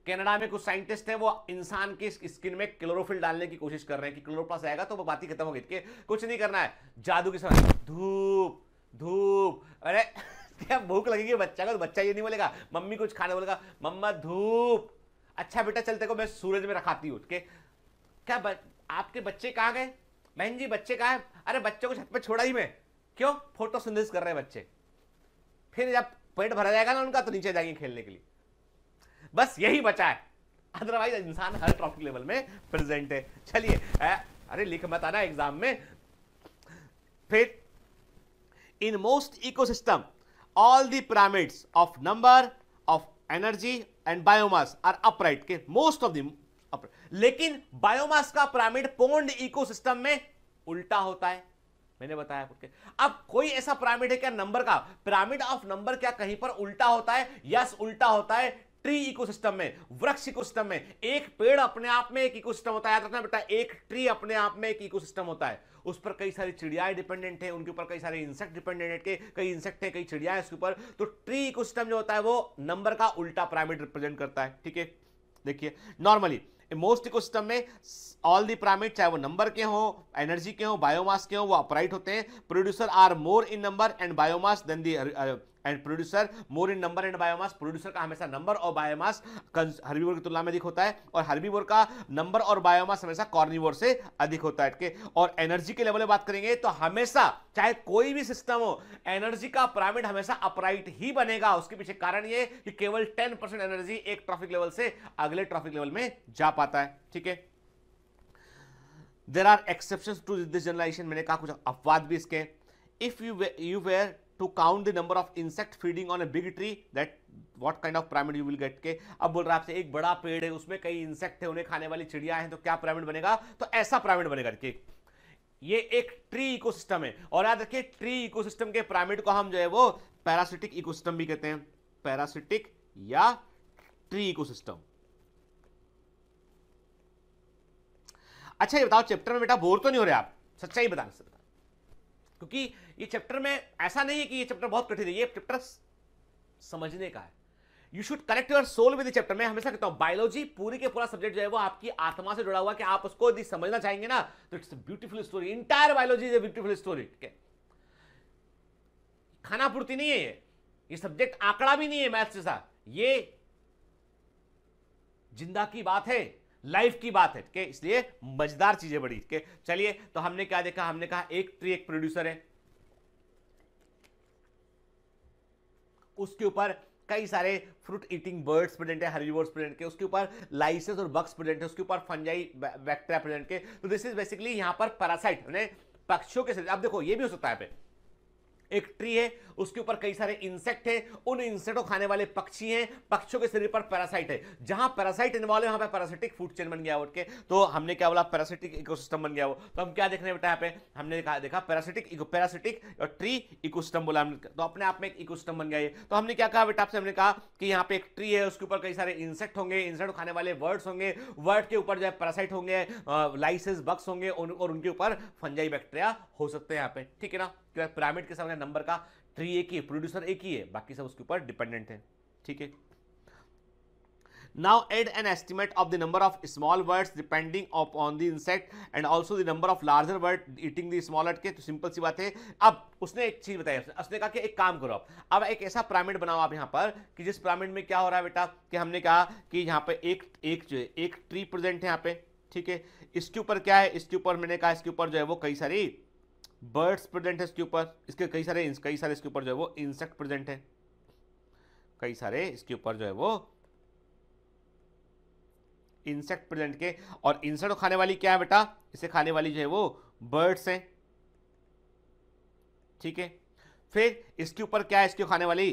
कनाडा में कुछ साइंटिस्ट हैं वो इंसान की स्किन में क्लोरोफिल डालने की कोशिश कर रहे हैं कि क्लोरोप्लास आएगा तो वो बात ही खत्म होगी कि कुछ नहीं करना है जादू की समय धूप धूप अरे क्या भूख लगेगी बच्चा को तो बच्चा ये नहीं बोलेगा मम्मी कुछ खाने बोलेगा मम्मा धूप अच्छा बेटा चलते को मैं सूरज में रखाती हूँ के क्या ब, आपके बच्चे कहाँ गए बहन जी बच्चे कहाँ हैं अरे बच्चों को छत पर छोड़ा ही मैं क्यों फोटोसिंथेसिस कर रहे हैं बच्चे फिर जब पेट भरा जाएगा ना उनका तो नीचे जाएंगे खेलने के लिए बस यही बचा है अदरवाइज इंसान हर ट्रॉफिक लेवल में प्रेजेंट है चलिए अरे लिख मत आना एग्जाम में फिर in most ecosystem all the pyramids of number of energy and biomass are upright के मोस्ट ऑफ द लेकिन बायोमास का पिरामिड पोन्ड इकोसिस्टम में उल्टा होता है मैंने बताया आपके अब कोई ऐसा पिरामिड है क्या नंबर का पिरामिड ऑफ नंबर क्या कहीं पर उल्टा होता है यस उल्टा होता है ट्री इकोसिस्टम में वृक्ष इकोसिस्टम में एक पेड़ अपने आप में एक इकोसिस्टम होता है याद रखना बेटा एक ट्री अपने आप में एक इकोसिस्टम होता है उस पर कई सारी चिड़ियाएं डिपेंडेंट हैं उनके ऊपर कई सारे इंसेक्ट डिपेंडेंट है कई इंसेक्ट हैं कई चिड़िया है उसके ऊपर तो ट्री इकोसिस्टम जो होता है वो नंबर का उल्टा पिरामिड रिप्रेजेंट करता है ठीक है देखिए नॉर्मली मोस्ट इकोसिस्टम में ऑल दी पिरामिड चाहे वो नंबर के हो एनर्जी के हो बायोमास के हो वो अपराइट होते हैं producer are more in number and biomass then the and producer more in number and biomass producer का हमेशा नंबर और बायोमास हर्बीवोर की तुलना में अधिक होता है और हर्बीवोर का नंबर और बायोमास हमेशा कॉर्निवोर से अधिक होता है और एनर्जी के लेवल में बात करेंगे तो हमेशा चाहे कोई भी सिस्टम हो एनर्जी का पिरामिड हमेशा अपराइट ही बनेगा उसके पीछे कारण ये कि केवल 10 परसेंट एनर्जी एक ट्रॉफिक लेवल से अगले ट्रॉफिक लेवल में जा पाता है ठीक है there are exception to this generalization मैंने कहा कुछ अपवाद भी इसके if you you were to count the number of insect feeding on a big tree that what kind of pyramid you will get के अब बोल रहा है आपसे एक बड़ा पेड़ है उसमें कई इंसेक्ट है उन्हें खाने वाली चिड़िया है तो क्या पिरामिड बनेगा तो ऐसा पिरामिड बनेगा करके ये एक ट्री इकोसिस्टम है और याद रखिए ट्री इकोसिस्टम के पिरामिड को हम जो है वो पैरासिटिक इकोसिस्टम भी कहते हैं पैरासिटिक या ट्री इकोसिस्टम अच्छा ये बताओ चैप्टर में बेटा बोर तो नहीं हो रहे आप सच्चाई बताना क्योंकि ये चैप्टर में ऐसा नहीं है कि ये चैप्टर बहुत कठिन है ये चैप्टर समझने का है you should connect your soul with chapter मैं हमेशा कहता हूँ बायोलॉजी पूरी के पूरा सब्जेक्ट जो है वो आपकी आत्मा से जुड़ा हुआ कि आप उसको यदि समझना चाहेंगे ना तो it's beautiful story entire biology is a beautiful story ठीक है खाना पूर्ति नहीं है ये ये सब्जेक्ट आंकड़ा भी नहीं है मैथ्स जैसा ये जिंदा की बात है लाइफ की बात है ठीक है इसलिए मजेदार चीजें बड़ी ठीक है चलिए तो हमने क्या देखा हमने कहा एक ट्री एक प्रोड्यूसर है उसके ऊपर कई सारे फ्रूट ईटिंग बर्ड्स प्रेजेंट है हरिवर्स प्रेजेंट के उसके ऊपर लाइसेंस और बक्स प्रेजेंट है उसके ऊपर फंजाई बैक्टेरिया प्रेजेंट के तो दिस इज बेसिकली यहाँ पर पैरासाइट पक्षियों के शरीर अब देखो ये भी हो सकता है एक ट्री है उसके ऊपर कई सारे इंसेक्ट है उन इंसेक्टों खाने वाले पक्षी हैं पक्षियों के शरीर पर पैरासाइट है जहां पैरासाइट इन्वॉल्व है वहां पैरासिटिक फूड चेन बन गया उठ के तो हमने क्या बोला पैरासिटिक इकोसिस्टम बन गया वो तो हम क्या देख रहे हैं बेटा यहाँ पे हमने देखा पैरासिटिक पैरासिटिक और ट्री इकोसिस्टम बोला हमने तो अपने आप में एक इकोसिस्टम बन गया ये तो हमने क्या कहा बेटा आपसे हमने कहा कि यहाँ पे एक ट्री है उसके ऊपर कई सारे इंसेक्ट होंगे इंसेक्ट खाने वाले वर्ड्स होंगे वर्ड के ऊपर जो है पैरासाइट होंगे लाइसेंस बक्स होंगे और उनके ऊपर फंजाई बैक्टीरिया हो सकते हैं यहाँ पे ठीक है ना पिरामिड के सामने नंबर का ट्री एक ही प्रोड्यूसर एक ही है बाकी सब उसके ऊपर डिपेंडेंट है ठीक है now add an estimate of the number of small birds depending upon the insect and also the number of larger bird eating the smaller के तो सिंपल सी बात है अब उसने एक चीज बताई उसने कहा कि एक काम करो आप अब एक ऐसा पिरामिड बनाओ आप यहाँ पर कि जिस पिरामिड में क्या हो रहा है बेटा कि हमने कहा कि यहाँ पे एक एक जो है एक ट्री प्रेजेंट है यहाँ पे ठीक है इसके ऊपर क्या है इसके ऊपर मैंने कहा इसके ऊपर जो है वो कई सारी बर्ड्स प्रेजेंट है इसके ऊपर इसके कई सारे कई सारे इसके ऊपर जो है वो इंसेक्ट प्रेजेंट है कई सारे इसके ऊपर जो है वो इंसेक्ट प्रेजेंट के और इंसेक्ट खाने वाली क्या है बेटा इसे खाने वाली जो है वो बर्ड्स हैं ठीक है फिर इसके ऊपर क्या है इसके खाने वाली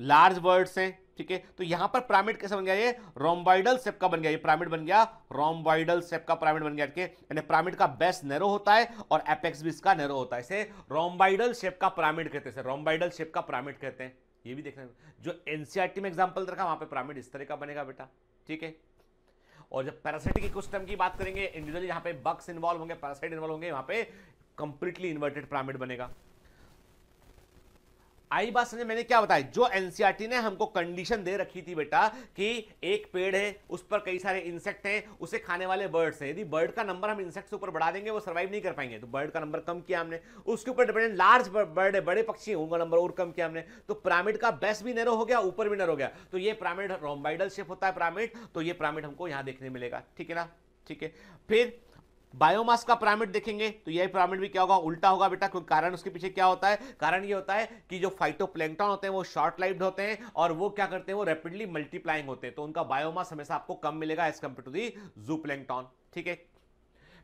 लार्ज बर्ड्स हैं ठीक है तो यहां पर पिरामिड कैसे बन गया ये रोमवाइडल सेप का बन गया ये पिरामिड बन गया रोमवाइडल सेप का पिरामिड बन गया यानी पिरामिड का बेस नैरो होता है और एपेक्स भी इसका नैरो होता है इसे रोमवाइडल शेप का पिरामिड कहते हैं रोमवाइडल शेप का पिरामिड कहते हैं ये भी देखना जो एनसीआरटी में एग्जाम्पल रखा वहां पर पिरामिड इस तरह का बनेगा बेटा ठीक है और जब पैरासाइटिक इकोसिस्टम की बात करेंगे इंडिविजुअली यहां पे बक्स इन्वॉल्व होंगे पैरासाइट इन्वॉल्व होंगे वहाँ पे कंप्लीटली इन्वर्टेड पिरामिड बनेगा आई बात समझ मैंने क्या बताया जो एनसीईआरटी e ने हमको कंडीशन दे रखी थी बेटा कि एक पेड़ है उस पर कई सारे इंसेक्ट हैं उसे खाने वाले बर्ड्स हैं यदि बर्ड का नंबर हम इंसेक्ट्स ऊपर बढ़ा देंगे वो सर्वाइव नहीं कर पाएंगे तो बर्ड का नंबर कम किया हमने उसके ऊपर डिपेंडेंट लार्ज बर्ड है बड़े पक्षी उनका नंबर और कम किया हमने तो प्रामिड का बेस भी नरो हो गया ऊपर भी नैरो हो गया तो ये प्रामिड रोमबाइडल शेप होता है प्रामिड तो ये प्रामिड हमको यहाँ देखने मिलेगा ठीक है ना ठीक है फिर बायोमास का पिरामिड देखेंगे तो यह पिरामिड भी क्या होगा उल्टा होगा बेटा क्योंकि कारण उसके पीछे क्या होता है कारण ये होता है कि जो फाइटोप्लैंकटन होते हैं वो शॉर्ट लाइव्ड होते हैं और वो क्या करते हैं वो रैपिडली मल्टीप्लाइंग होते हैं तो उनका बायोमास हमेशा आपको कम मिलेगा as compare to the zoo ठीक है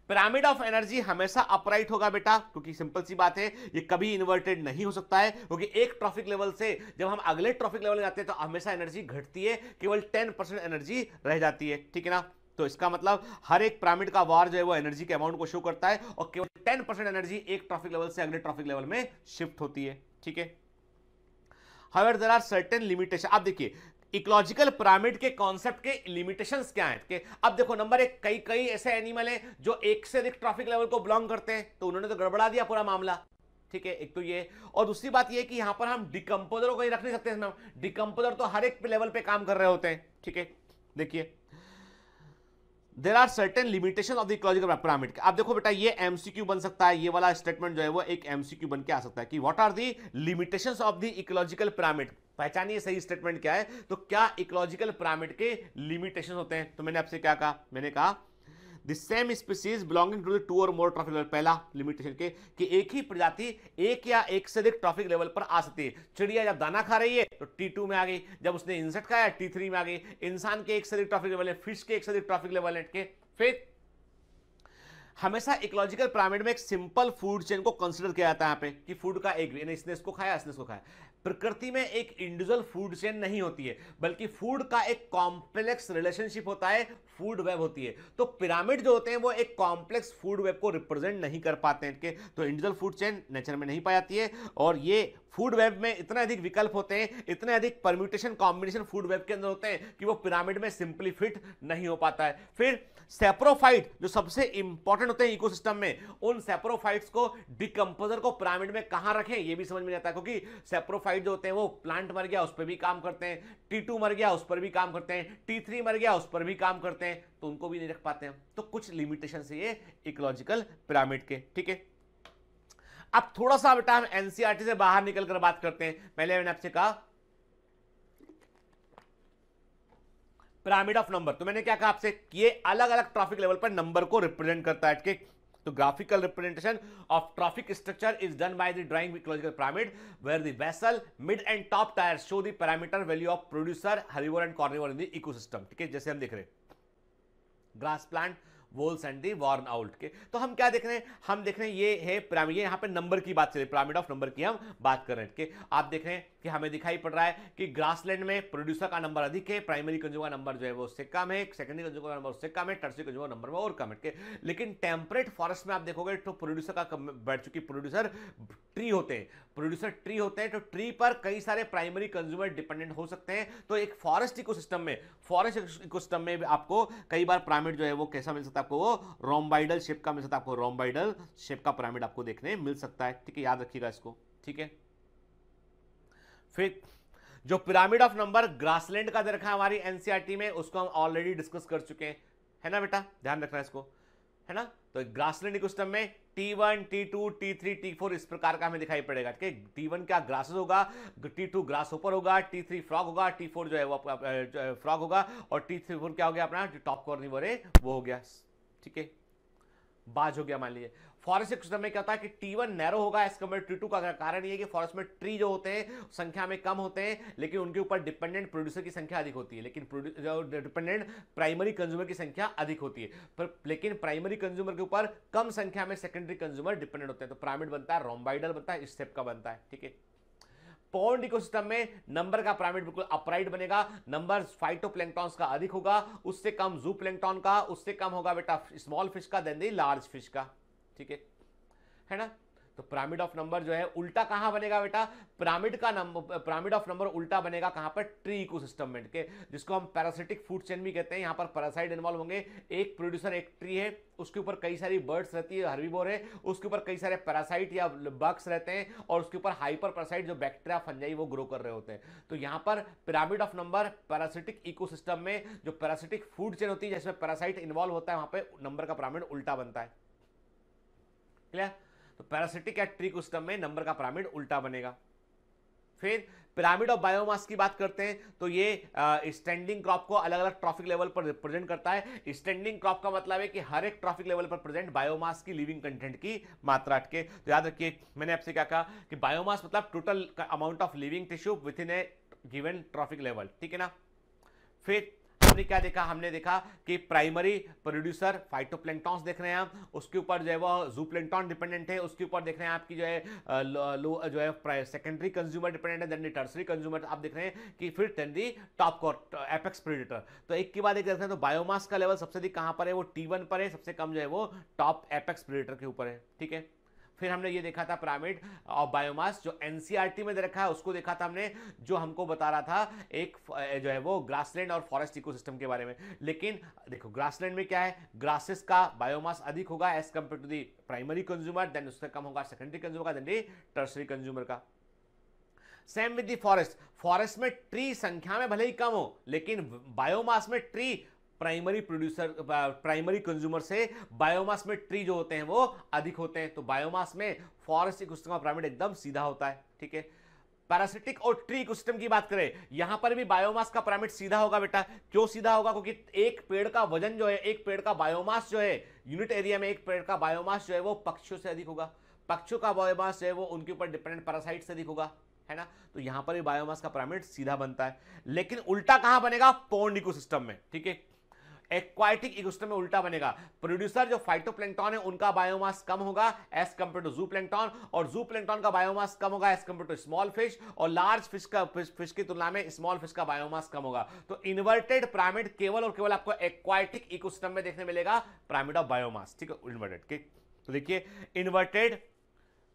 पिरामिड ऑफ एनर्जी हमेशा अपराइट होगा बेटा क्योंकि सिंपल सी बात है ये कभी इन्वर्टेड नहीं हो सकता है क्योंकि एक ट्रॉफिक लेवल से जब हम अगले ट्रॉफिक लेवल जाते हैं तो हमेशा एनर्जी घटती है केवल टेन परसेंट एनर्जी रह जाती है ठीक है ना तो इसका मतलब हर एक पिरामिड का वार जो है वो एनर्जी के अमाउंट को शो करता है और केवल टेन परसेंट एनर्जी एक ट्रॉफिक लेवल से अगले ट्रॉफिक लेवल में शिफ्ट होती है ठीक है however there are certain limitation आप देखिए इकोलॉजिकल पिरामिड के कॉन्सेप्ट के लिमिटेशंस क्या हैं कि अब देखो नंबर एक कई कई ऐसे एनिमल हैं जो एक से अधिक ट्रॉफिक लेवल को बिलोंग करते हैं तो उन्होंने तो गड़बड़ा दिया पूरा मामला ठीक है एक तो ये और दूसरी बात ये कि यहां पर हम डिकम्पोजर को ही रख नहीं सकते डिकम्पोजर तो हर एक लेवल पे काम कर रहे होते हैं ठीक है देखिए there are certain limitation of the ecological parameter आप देखो बेटा ये एमसीक्यू बन सकता है ये वाला स्टेटमेंट जो है वो एक एमसीक्यू बन के आ सकता है कि what are the limitation of the ecological parameter पहचानिए सही स्टेटमेंट क्या है तो क्या इकोलॉजिकल पैरामीटर के लिमिटेशन होते हैं तो मैंने आपसे क्या कहा मैंने कहा the same species belonging to the two or more trophic level पहला लिमिटेशन के कि एक ही प्रजाति एक या एक से अधिक ट्रॉफिक लेवल पर आ सकती है चिड़िया जब दाना खा रही है तो टी टू में आ गई जब उसने इंसेक्ट खाया टी थ्री में आ गई इंसान के एक से अधिक ट्रॉफिक लेवल है फिश के एक से अधिक ट्रॉफिक लेवल है के फिर हमेशा इकोलॉजिकल पिरामिड में एक सिंपल फूड चेन को कंसिडर किया जाता है यहाँ पे कि फूड का एक भी इसने इसको खाया इसने इसको खाया प्रकृति में एक इंडिविजुअल फूड चेन नहीं होती है बल्कि फूड का एक कॉम्प्लेक्स रिलेशनशिप होता है फूड वेब होती है तो पिरामिड जो होते हैं वो एक कॉम्प्लेक्स फूड वेब को रिप्रेजेंट नहीं कर पाते हैं तो इंडिविजुअल फूड चेन नेचर में नहीं पाई जाती है और ये फूड वेब में इतना अधिक विकल्प होते हैं इतने अधिक परम्यूटेशन कॉम्बिनेशन फूड वेब के अंदर होते हैं कि वो पिरामिड में सिंपली फिट नहीं हो पाता है फिर सेप्रोफाइट जो सबसे इंपॉर्टेंट होते हैं इकोसिस्टम में उन सेप्रोफाइट्स को डिकम्पोजर को पिरामिड में कहां रखें ये भी समझ में आता है क्योंकि सेप्रोफाइट जो होते हैं वो प्लांट मर गया उस पर भी काम करते हैं टी टू मर गया उस पर भी काम करते हैं टी थ्री मर गया उस पर भी काम करते हैं तो उनको भी नहीं रख पाते हैं तो कुछ लिमिटेशन से ये इकोलॉजिकल पिरामिड के ठीक है अब थोड़ा सा बेटा हम एनसीआरटी से बाहर निकलकर बात करते हैं पहले मैंने आपसे कहा पिरामिड ऑफ नंबर तो मैंने क्या कहा आपसे ये अलग अलग ट्रॉफिक लेवल पर नंबर को रिप्रेजेंट करता है ठीक है तो graphical representation of trophic structure is done by the drawing ecological pyramid where the basal mid and top tier show the parameter value of producer हरिवर and carnivore in the eco ठीक है जैसे हम देख रहे grass plant voles and the barn owl के तो हम क्या देख रहे हैं हम देख रहे हैं ये है पिरामिड ये पे नंबर की बात चल रही है पिरामिड ऑफ नंबर की हम बात कर रहे हैं ठीक है आप देख रहे हैं कि हमें दिखाई पड़ रहा है कि ग्रासलैंड में प्रोड्यूसर का नंबर अधिक है प्राइमरी कंज्यूमर का नंबर जो है वो उससे कम है सेकेंडरी कंज्यूमर का नंबर उससे कम है टर्सरी कंज्यूमर नंबर में और कम है लेकिन टेम्परेट फॉरेस्ट में आप देखोगे तो प्रोड्यूसर का कम बढ़ चुकी प्रोड्यूसर ट्री होते हैं प्रोड्यूसर ट्री होते हैं तो ट्री पर कई सारे प्राइमरी कंज्यूमर डिपेंडेंट हो सकते हैं तो एक फॉरेस्ट इको में फॉरेस्ट इको में आपको कई बार पिरामिड जो है वो कैसा मिल सकता है आपको रोमबाइडल शेप का मिल सकता है आपको रोमबाइडल शेप का पिरामिड आपको देखने मिल सकता है ठीक है याद रखिएगा इसको ठीक है फिर जो पिरामिड ऑफ नंबर ग्रासलैंड का दे रखा है हमारी एनसीआरटी e में उसको हम ऑलरेडी डिस्कस कर चुके हैं है ना बेटा ध्यान रखना इसको है ना तो ग्रासलैंड इकोस्टम में T1, T2, T3, T4 इस प्रकार का हमें दिखाई पड़ेगा ठीक है टी क्या ग्रास होगा T2 टू ग्रास ऊपर होगा T3 थ्री फ्रॉग होगा T4 जो है वो आपका फ्रॉग होगा और टी फोर क्या हो गया अपना टॉप कॉर्निवर है वो हो गया ठीक है बाज हो गया मान लीजिए फॉरेस्ट के सिस्टम में क्या होता है कि टी वन नैरो होगा एज कम्पेयर टी टू का कारण ये कि फॉरेस्ट में ट्री जो होते हैं संख्या में कम होते हैं लेकिन उनके ऊपर डिपेंडेंट प्रोड्यूसर की संख्या अधिक होती है लेकिन डिपेंडेंट प्राइमरी कंज्यूमर की संख्या अधिक होती है पर लेकिन प्राइमरी कंज्यूमर के ऊपर कम संख्या में सेकेंडरी कंज्यूमर डिपेंडेंट होते हैं तो पिरामिड बनता है रोमबाइडल बनता है स्टेप का बनता है ठीक है पॉन्ड इकोसिस्टम में नंबर का पिरामिड बिल्कुल अपराइट बनेगा नंबर फाइटोप्लैंक्टॉन्स का अधिक होगा उससे कम जू प्लैंक्टॉन का उससे कम होगा बेटा स्मॉल फिश का देन दी लार्ज फिश का ठीक है है ना तो पिरामिड ऑफ नंबर जो है उल्टा कहां बनेगा बेटा पिरामिड का नंबर पिरामिड ऑफ नंबर उल्टा बनेगा कहां पर ट्री इको सिस्टम में के जिसको हम पैरासिटिक फूड चेन भी कहते हैं यहाँ पर पैरासाइड इन्वॉल्व होंगे एक प्रोड्यूसर एक ट्री है उसके ऊपर कई सारी बर्ड्स रहती है हर्बीबोर है उसके ऊपर कई सारे पैरासाइट या बग्स रहते हैं और उसके ऊपर हाइपर पैरासाइट जो बैक्टीरिया फंजाई वो ग्रो कर रहे होते हैं तो यहाँ पर pyramid of number parasitic ecosystem में जो पैरासिटिक फूड चेन होती है जिसमें पैरासाइट इन्वॉल्व होता है वहाँ पर नंबर का पिरामिड उल्टा बनता है क्लियर तो पैरासिटिक या ट्रिक सिस्टम में नंबर का पिरामिड उल्टा बनेगा फिर पिरामिड ऑफ बायोमास की बात करते हैं तो ये स्टैंडिंग क्रॉप को अलग अलग ट्रॉफिक लेवल पर रिप्रेजेंट करता है स्टैंडिंग क्रॉप का मतलब है कि हर एक ट्रॉफिक लेवल पर प्रेजेंट बायोमास की लिविंग कंटेंट की मात्रा के तो याद रखिए मैंने आपसे क्या कहा कि बायोमास मतलब total amount of living tissue within a given trophic level ठीक है ना फिर हमने क्या देखा हमने देखा कि प्राइमरी प्रोड्यूसर फाइटोप्लेंटॉन्स देख रहे हैं आप उसके ऊपर जो है वो जूप्लेंटॉन डिपेंडेंट है उसके ऊपर देख रहे हैं आपकी जो है लो जो है सेकेंडरी कंज्यूमर डिपेंडेंट है देन टर्सरी कंज्यूमर आप देख रहे हैं कि फिर टेन दी टॉप कॉट एपेक्स प्रोड्यूटर तो एक के बाद एक देख रहे हैं तो बायोमास का लेवल सबसे अधिक कहाँ पर है वो टी पर है सबसे कम जो है वो टॉप एपेक्स प्रोड्यूटर के ऊपर है ठीक है फिर हमने ये देखा था पिरामिड और बायोमास जो एनसीईआरटी e में दे रखा है उसको देखा था हमने जो हमको बता रहा था एक जो है वो ग्रासलैंड और फॉरेस्ट इकोसिस्टम के बारे में लेकिन देखो ग्रासलैंड में क्या है ग्रासेस का बायोमास अधिक होगा as compare to the primary consumer then उसका कम होगा सेकेंडरी कंज्यूमर का देन दी टर्सरी कंज्यूमर का same with the forest forest में ट्री संख्या में भले ही कम हो लेकिन बायोमास में tree primary producer primary consumer से बायोमास में ट्री जो होते हैं वो अधिक होते हैं तो बायोमास में फॉरेस्ट इकोसिस्टम का पिरामिड एकदम सीधा होता है ठीक है पैरासिटिक और ट्री इकोसिस्टम की बात करें यहां पर भी बायोमास का पिरामिड सीधा होगा बेटा क्यों सीधा होगा क्योंकि एक पेड़ का वजन जो है एक पेड़ का बायोमास जो है यूनिट एरिया में एक पेड़ का बायोमास जो है वो पक्षियों से अधिक होगा पक्षियों का बायोमास जो है वो उनके ऊपर डिपेंडेंट पैरासाइट से अधिक होगा है ना तो यहां पर भी बायोमास का पिरामिड सीधा बनता है लेकिन उल्टा कहां बनेगा पौंड इकोसिस्टम में ठीक है एक्वाटिक इकोसिस्टम में उल्टा बनेगा प्रोड्यूसर जो फाइटोप्लैंक्टन है उनका बायोमास कम होगा as compare to zooplankton और जू प्लैंकटन का बायोमास कम होगा as compare to small fish और लार्ज फिश का फिश, की तुलना में स्मॉल फिश का बायोमास कम होगा तो इन्वर्टेड प्राइमेट केवल और केवल आपको एक्वाटिक इकोसिस्टम में देखने मिलेगा प्राइमेट ऑफ बायोमास ठीक है इन्वर्टेड तो देखिए inverted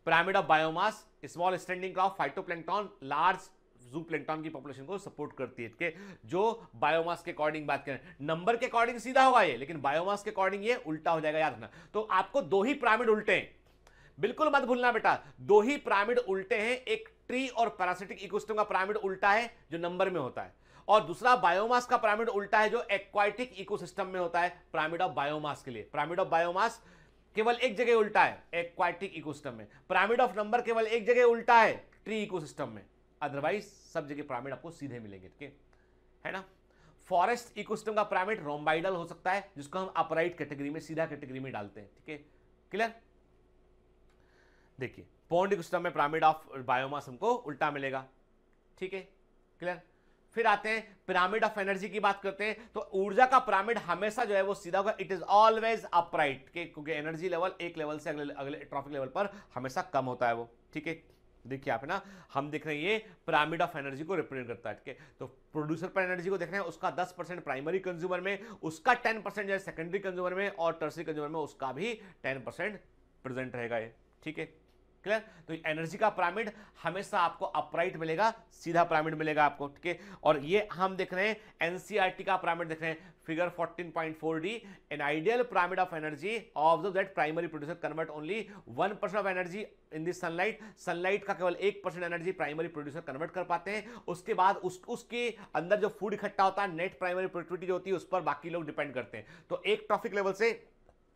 pyramid of biomass small standing crop phytoplankton large zooplankton की पॉपुलेशन को सपोर्ट करती है के जो बायोमास के अकॉर्डिंग बात करें नंबर के अकॉर्डिंग सीधा होगा ये लेकिन बायोमास के अकॉर्डिंग ये उल्टा हो जाएगा याद रखना तो आपको दो ही प्रामिड उल्टे हैं बिल्कुल मत भूलना बेटा दो ही प्रामिड उल्टे हैं एक ट्री और पैरासिटिक इकोसिस्टम का प्रामिड उल्टा है जो नंबर में होता है और दूसरा बायोमास का प्रामिड उल्टा है जो एक्वाइटिक इकोसिस्टम में होता है प्रामिड ऑफ बायोमास के लिए प्रामिड ऑफ बायोमास केवल एक जगह उल्टा है एक्वाइटिक इकोसिस्टम में प्रामिड ऑफ नंबर केवल एक जगह उल्टा है ट्री इकोसिस्टम में अदरवाइज सब जगह पिरामिड आपको सीधे मिलेंगे ठीक है है ना फॉरेस्ट इकोसिस्टम का पिरामिड रोमबाइडल हो सकता है जिसको हम अपराइट कैटेगरी में सीधा कैटेगरी में डालते हैं ठीक है क्लियर देखिए पौंड इकोसिस्टम में पिरामिड ऑफ बायोमास हमको उल्टा मिलेगा ठीक है क्लियर फिर आते हैं पिरामिड ऑफ एनर्जी की बात करते हैं तो ऊर्जा का पिरामिड हमेशा जो है वो सीधा होगा इट इज ऑलवेज अपराइट क्योंकि एनर्जी लेवल एक लेवल से अगले अगले ट्रॉफिक लेवल पर हमेशा कम होता है वो ठीक है देखिए आप ना हम देख रहे हैं ये पिरामिड ऑफ एनर्जी को रिप्रेजेंट करता है ठीक है तो प्रोड्यूसर पर एनर्जी को देख रहे हैं उसका 10 परसेंट प्राइमरी कंज्यूमर में उसका 10 परसेंट जो है सेकेंडरी कंज्यूमर में और टर्सरी कंज्यूमर में उसका भी 10 परसेंट प्रेजेंट रहेगा ये ठीक है क्लियर तो एनर्जी का पिरामिड हमेशा आपको अपराइट मिलेगा सीधा पिरामिड मिलेगा आपको ठीक है और ये हम देख रहे हैं एनसीईआरटी e का पिरामिड देख रहे हैं figure 14.4 D an ideal pyramid of energy observe that primary producer convert only 1 of energy in this sunlight sunlight का केवल 1 एनर्जी प्राइमरी प्रोड्यूसर कन्वर्ट कर पाते हैं उसके बाद उस उसके अंदर जो फूड इकट्ठा होता है नेट प्राइमरी प्रोडक्टिविटी जो होती है उस पर बाकी लोग डिपेंड करते हैं तो एक ट्रॉफिक लेवल से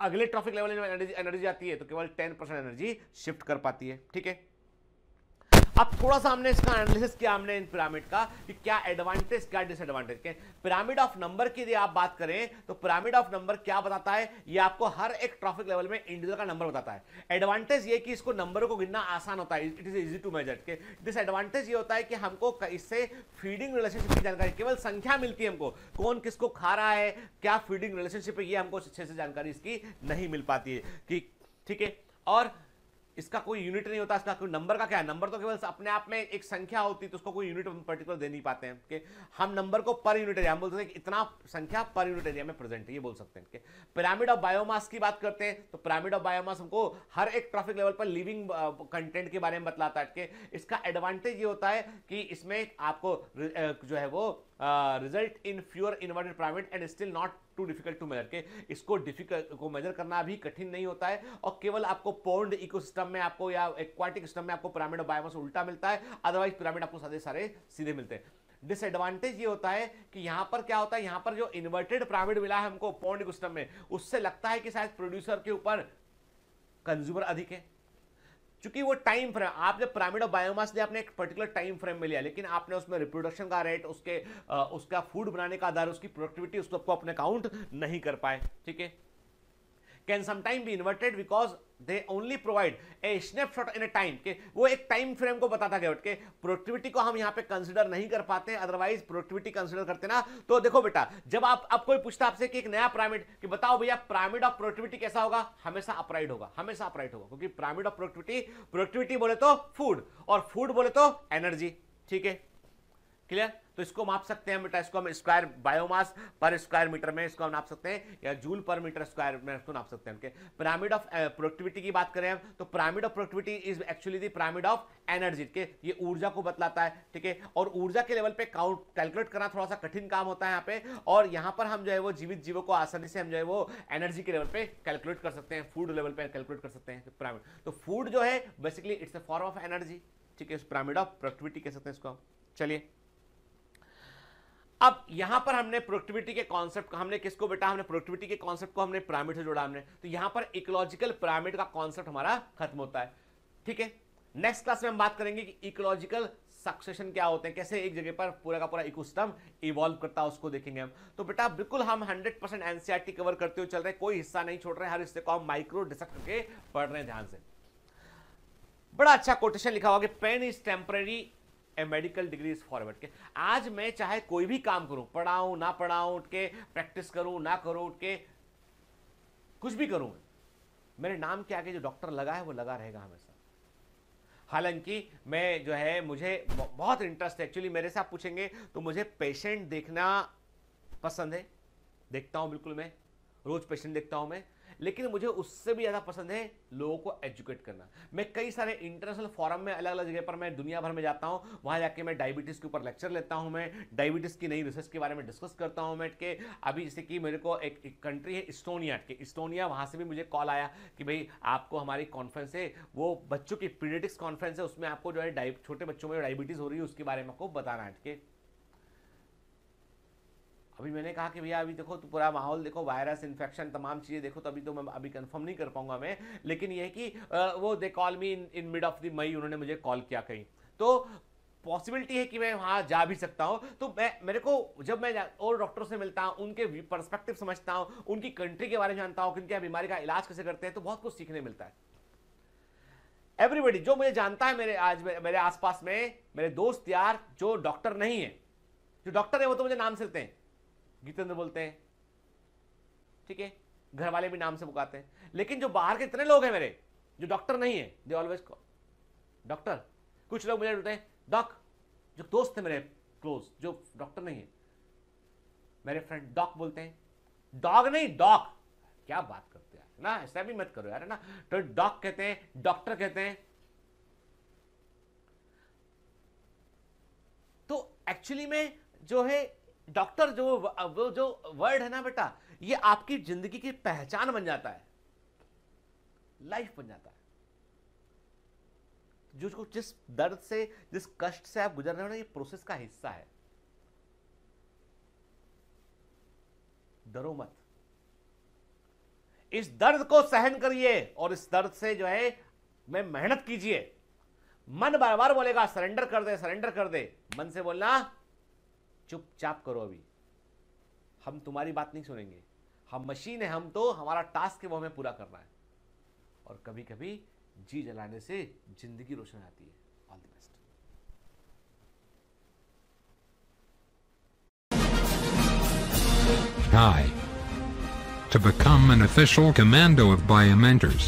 अगले ट्रॉफिक लेवल में एनर्जी एनर्जी आती है तो केवल टेन परसेंट एनर्जी शिफ्ट कर पाती है ठीक है अब थोड़ा सा हमने इसका एनालिसिस किया हमने इन पिरामिड का कि क्या एडवांटेज क्या डिसएडवांटेज के पिरामिड ऑफ नंबर की यदि आप बात करें तो पिरामिड ऑफ नंबर क्या बताता है ये आपको हर एक ट्रॉफिक लेवल में इंडिविजुअल का नंबर बताता है एडवांटेज ये कि इसको नंबरों को गिनना आसान होता है it is easy to measure के डिसएडवांटेज ये होता है कि हमको इससे फीडिंग रिलेशनशिप की जानकारी केवल संख्या मिलती है हमको कौन किसको खा रहा है क्या फीडिंग रिलेशनशिप है ये हमको अच्छे से जानकारी इसकी नहीं मिल पाती है कि ठीक है और इसका कोई यूनिट नहीं होता इसका कोई नंबर का क्या है नंबर तो केवल अपने आप में एक संख्या होती है तो उसको कोई यूनिट पर्टिकुलर दे नहीं पाते हैं कि हम नंबर को पर यूनिट एरिया हम बोलते हैं कि इतना संख्या पर यूनिट एरिया में प्रेजेंट है ये बोल सकते हैं पिरामिड ऑफ बायोमास की बात करते हैं तो पिरामिड ऑफ बायोमास हमको हर एक ट्रॉफिक लेवल पर लिविंग कंटेंट uh, के बारे में बतलाता है कि इसका एडवांटेज ये होता है कि इसमें आपको uh, जो है वो result in fewer inverted pyramid and still not too difficult to measure के इसको डिफिकल्ट को मेजर करना भी कठिन नहीं होता है और केवल आपको पौंड सिस्टम में आपको या एक्वाटिक सिस्टम में आपको पिरामिड और बायोमास उल्टा मिलता है अदरवाइज पिरामिड आपको सारे सारे सीधे मिलते हैं डिसएडवांटेज ये होता है कि यहाँ पर क्या होता है यहाँ पर जो इन्वर्टेड पिरामिड मिला है हमको पौंड सिस्टम में उससे लगता है कि शायद प्रोड्यूसर के ऊपर कंज्यूमर अधिक है क्योंकि वो टाइम फ्रेम आपने पिरामिड ऑफ बायोमास ने आपने एक पर्टिकुलर टाइम फ्रेम में लिया लेकिन आपने उसमें रिप्रोडक्शन का रेट उसके आ, उसका फूड बनाने का आधार उसकी प्रोडक्टिविटी उसको आपको अपने काउंट नहीं कर पाए ठीक है can sometime be inverted because they only provide a snapshot in a time के वो एक टाइम फ्रेम को बताता गया के प्रोडक्टिविटी को हम यहाँ पे कंसिडर नहीं कर पाते अदरवाइज प्रोडक्टिविटी कंसिडर करते ना तो देखो बेटा जब आप आप कोई पूछता आपसे कि एक नया प्रामिड कि बताओ भैया प्रामिड ऑफ प्रोडक्टिविटी कैसा होगा हमेशा अपराइट होगा हमेशा अपराइट होगा क्योंकि प्रामिड ऑफ प्रोडक्टिविटी प्रोडक्टिविटी बोले तो फूड और फूड बोले तो एनर्जी ठीक है क्लियर तो इसको माप सकते हैं बेटा इसको हम स्क्वायर बायोमास पर स्क्वायर मीटर में इसको हम नाप सकते हैं या जूल पर मीटर स्क्वायर में इसको नाप सकते हैं ओके पिरामिड ऑफ प्रोडक्टिविटी की बात करें हम तो pyramid of productivity is actually the pyramid of energy के ये ऊर्जा को बतलाता है ठीक है और ऊर्जा के लेवल पे काउंट कैलकुलेट करना थोड़ा सा कठिन काम होता है यहाँ पे और यहाँ पर हम जो है वो जीवित जीवों को आसानी से हम जो है वो एनर्जी के लेवल पे कैलकुलेट कर सकते हैं फूड लेवल पे कैलकुलेट कर सकते हैं पिरामिड तो फूड जो है basically it's a form of energy ठीक है पिरामिड ऑफ प्रोडक्टिविटी कह सकते हैं इसको हम चलिए अब यहां पर हमने प्रोडक्टिविटी के कॉन्सेप्ट हमने किसको बेटा हमने प्रोडक्टिविटी के कॉन्सेप्ट को हमने पिरामिड से जोड़ा हमने तो यहां पर इकोलॉजिकल पिरामिड का कॉन्सेप्ट हमारा खत्म होता है ठीक है नेक्स्ट क्लास में हम बात करेंगे कि इकोलॉजिकल सक्सेशन क्या होते हैं कैसे एक जगह पर पूरा का पूरा इकोसिस्टम इवॉल्व करता है उसको देखेंगे हम तो बेटा बिल्कुल हम 100 परसेंट एनसीआरटी कवर करते हुए चल रहे हैं कोई हिस्सा नहीं छोड़ रहे हर हिस्से को हम माइक्रो डिसेक्ट करके पढ़ रहे हैं ध्यान से बड़ा अच्छा कोटेशन लिखा हुआ कि pain is temporary a medical degree is forever के आज मैं चाहे कोई भी काम करूं पढ़ाऊं ना पढ़ाऊं उठ के प्रैक्टिस करूं ना करूं उठ के कुछ भी करूं मेरे नाम के आगे जो डॉक्टर लगा है वो लगा रहेगा हमेशा हालांकि मैं जो है मुझे बहुत इंटरेस्ट है एक्चुअली मेरे से आप पूछेंगे तो मुझे पेशेंट देखना पसंद है देखता हूँ बिल्कुल मैं रोज़ पेशेंट देखता हूँ मैं लेकिन मुझे उससे भी ज़्यादा पसंद है लोगों को एजुकेट करना मैं कई सारे इंटरनेशनल फॉरम में अलग अलग जगह पर मैं दुनिया भर में जाता हूँ वहाँ जाके मैं डायबिटीज़ के ऊपर लेक्चर लेता हूँ मैं डायबिटीज़ की नई रिसर्च के बारे में डिस्कस करता हूँ मैं के अभी जैसे कि मेरे को एक, एक कंट्री है इस्टोनिया के इस्टोनिया वहाँ से भी मुझे कॉल आया कि भाई आपको हमारी कॉन्फ्रेंस है वो बच्चों की पीडियटिक्स कॉन्फ्रेंस है उसमें आपको जो है छोटे बच्चों में डायबिटीज़ हो रही है उसके बारे में आपको बताना है ठीक है अभी मैंने कहा कि भैया अभी देखो तो पूरा माहौल देखो वायरस इन्फेक्शन तमाम चीज़ें देखो तो अभी तो मैं अभी कंफर्म नहीं कर पाऊंगा मैं लेकिन यह कि वो they call me in in mid of the May उन्होंने मुझे कॉल किया कहीं तो पॉसिबिलिटी है कि मैं वहाँ जा भी सकता हूँ तो मैं मेरे को जब मैं और डॉक्टरों से मिलता हूँ उनके परस्पेक्टिव समझता हूँ उनकी कंट्री के बारे में जानता हूँ कि उनके बीमारी का इलाज कैसे करते हैं तो बहुत कुछ सीखने मिलता है एवरीबडी जो मुझे जानता है मेरे आज मेरे आसपास में मेरे दोस्त यार जो डॉक्टर नहीं है जो डॉक्टर है वो तो मुझे नाम से लेते हैं जितेंद्र बोलते हैं ठीक है घर वाले भी नाम से पुकारते हैं लेकिन जो बाहर के इतने लोग हैं मेरे जो डॉक्टर नहीं है दे ऑलवेज डॉक्टर कुछ लोग मुझे बोलते हैं डॉक जो दोस्त थे मेरे क्लोज जो डॉक्टर नहीं है मेरे फ्रेंड डॉक बोलते हैं डॉग नहीं डॉक क्या बात करते हैं ना ऐसा भी मत करो यार है ना तो डॉक कहते हैं डॉक्टर कहते हैं तो एक्चुअली में जो है डॉक्टर जो वो जो वर्ड है ना बेटा ये आपकी जिंदगी की पहचान बन जाता है लाइफ बन जाता है जो जिस दर्द से जिस कष्ट से आप गुजर रहे हो ना ये प्रोसेस का हिस्सा है डरो मत इस दर्द को सहन करिए और इस दर्द से जो है मैं मेहनत कीजिए मन बार बार बोलेगा सरेंडर कर दे सरेंडर कर दे मन से बोलना चुपचाप करो अभी हम तुम्हारी बात नहीं सुनेंगे हम मशीन है हम तो हमारा टास्क है वो हमें पूरा करना है और कभी कभी जी जलाने से जिंदगी रोशन आती है all the best Hi. To become an official commando of Biomentors,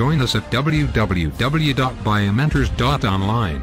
join us at www.biomentors.online.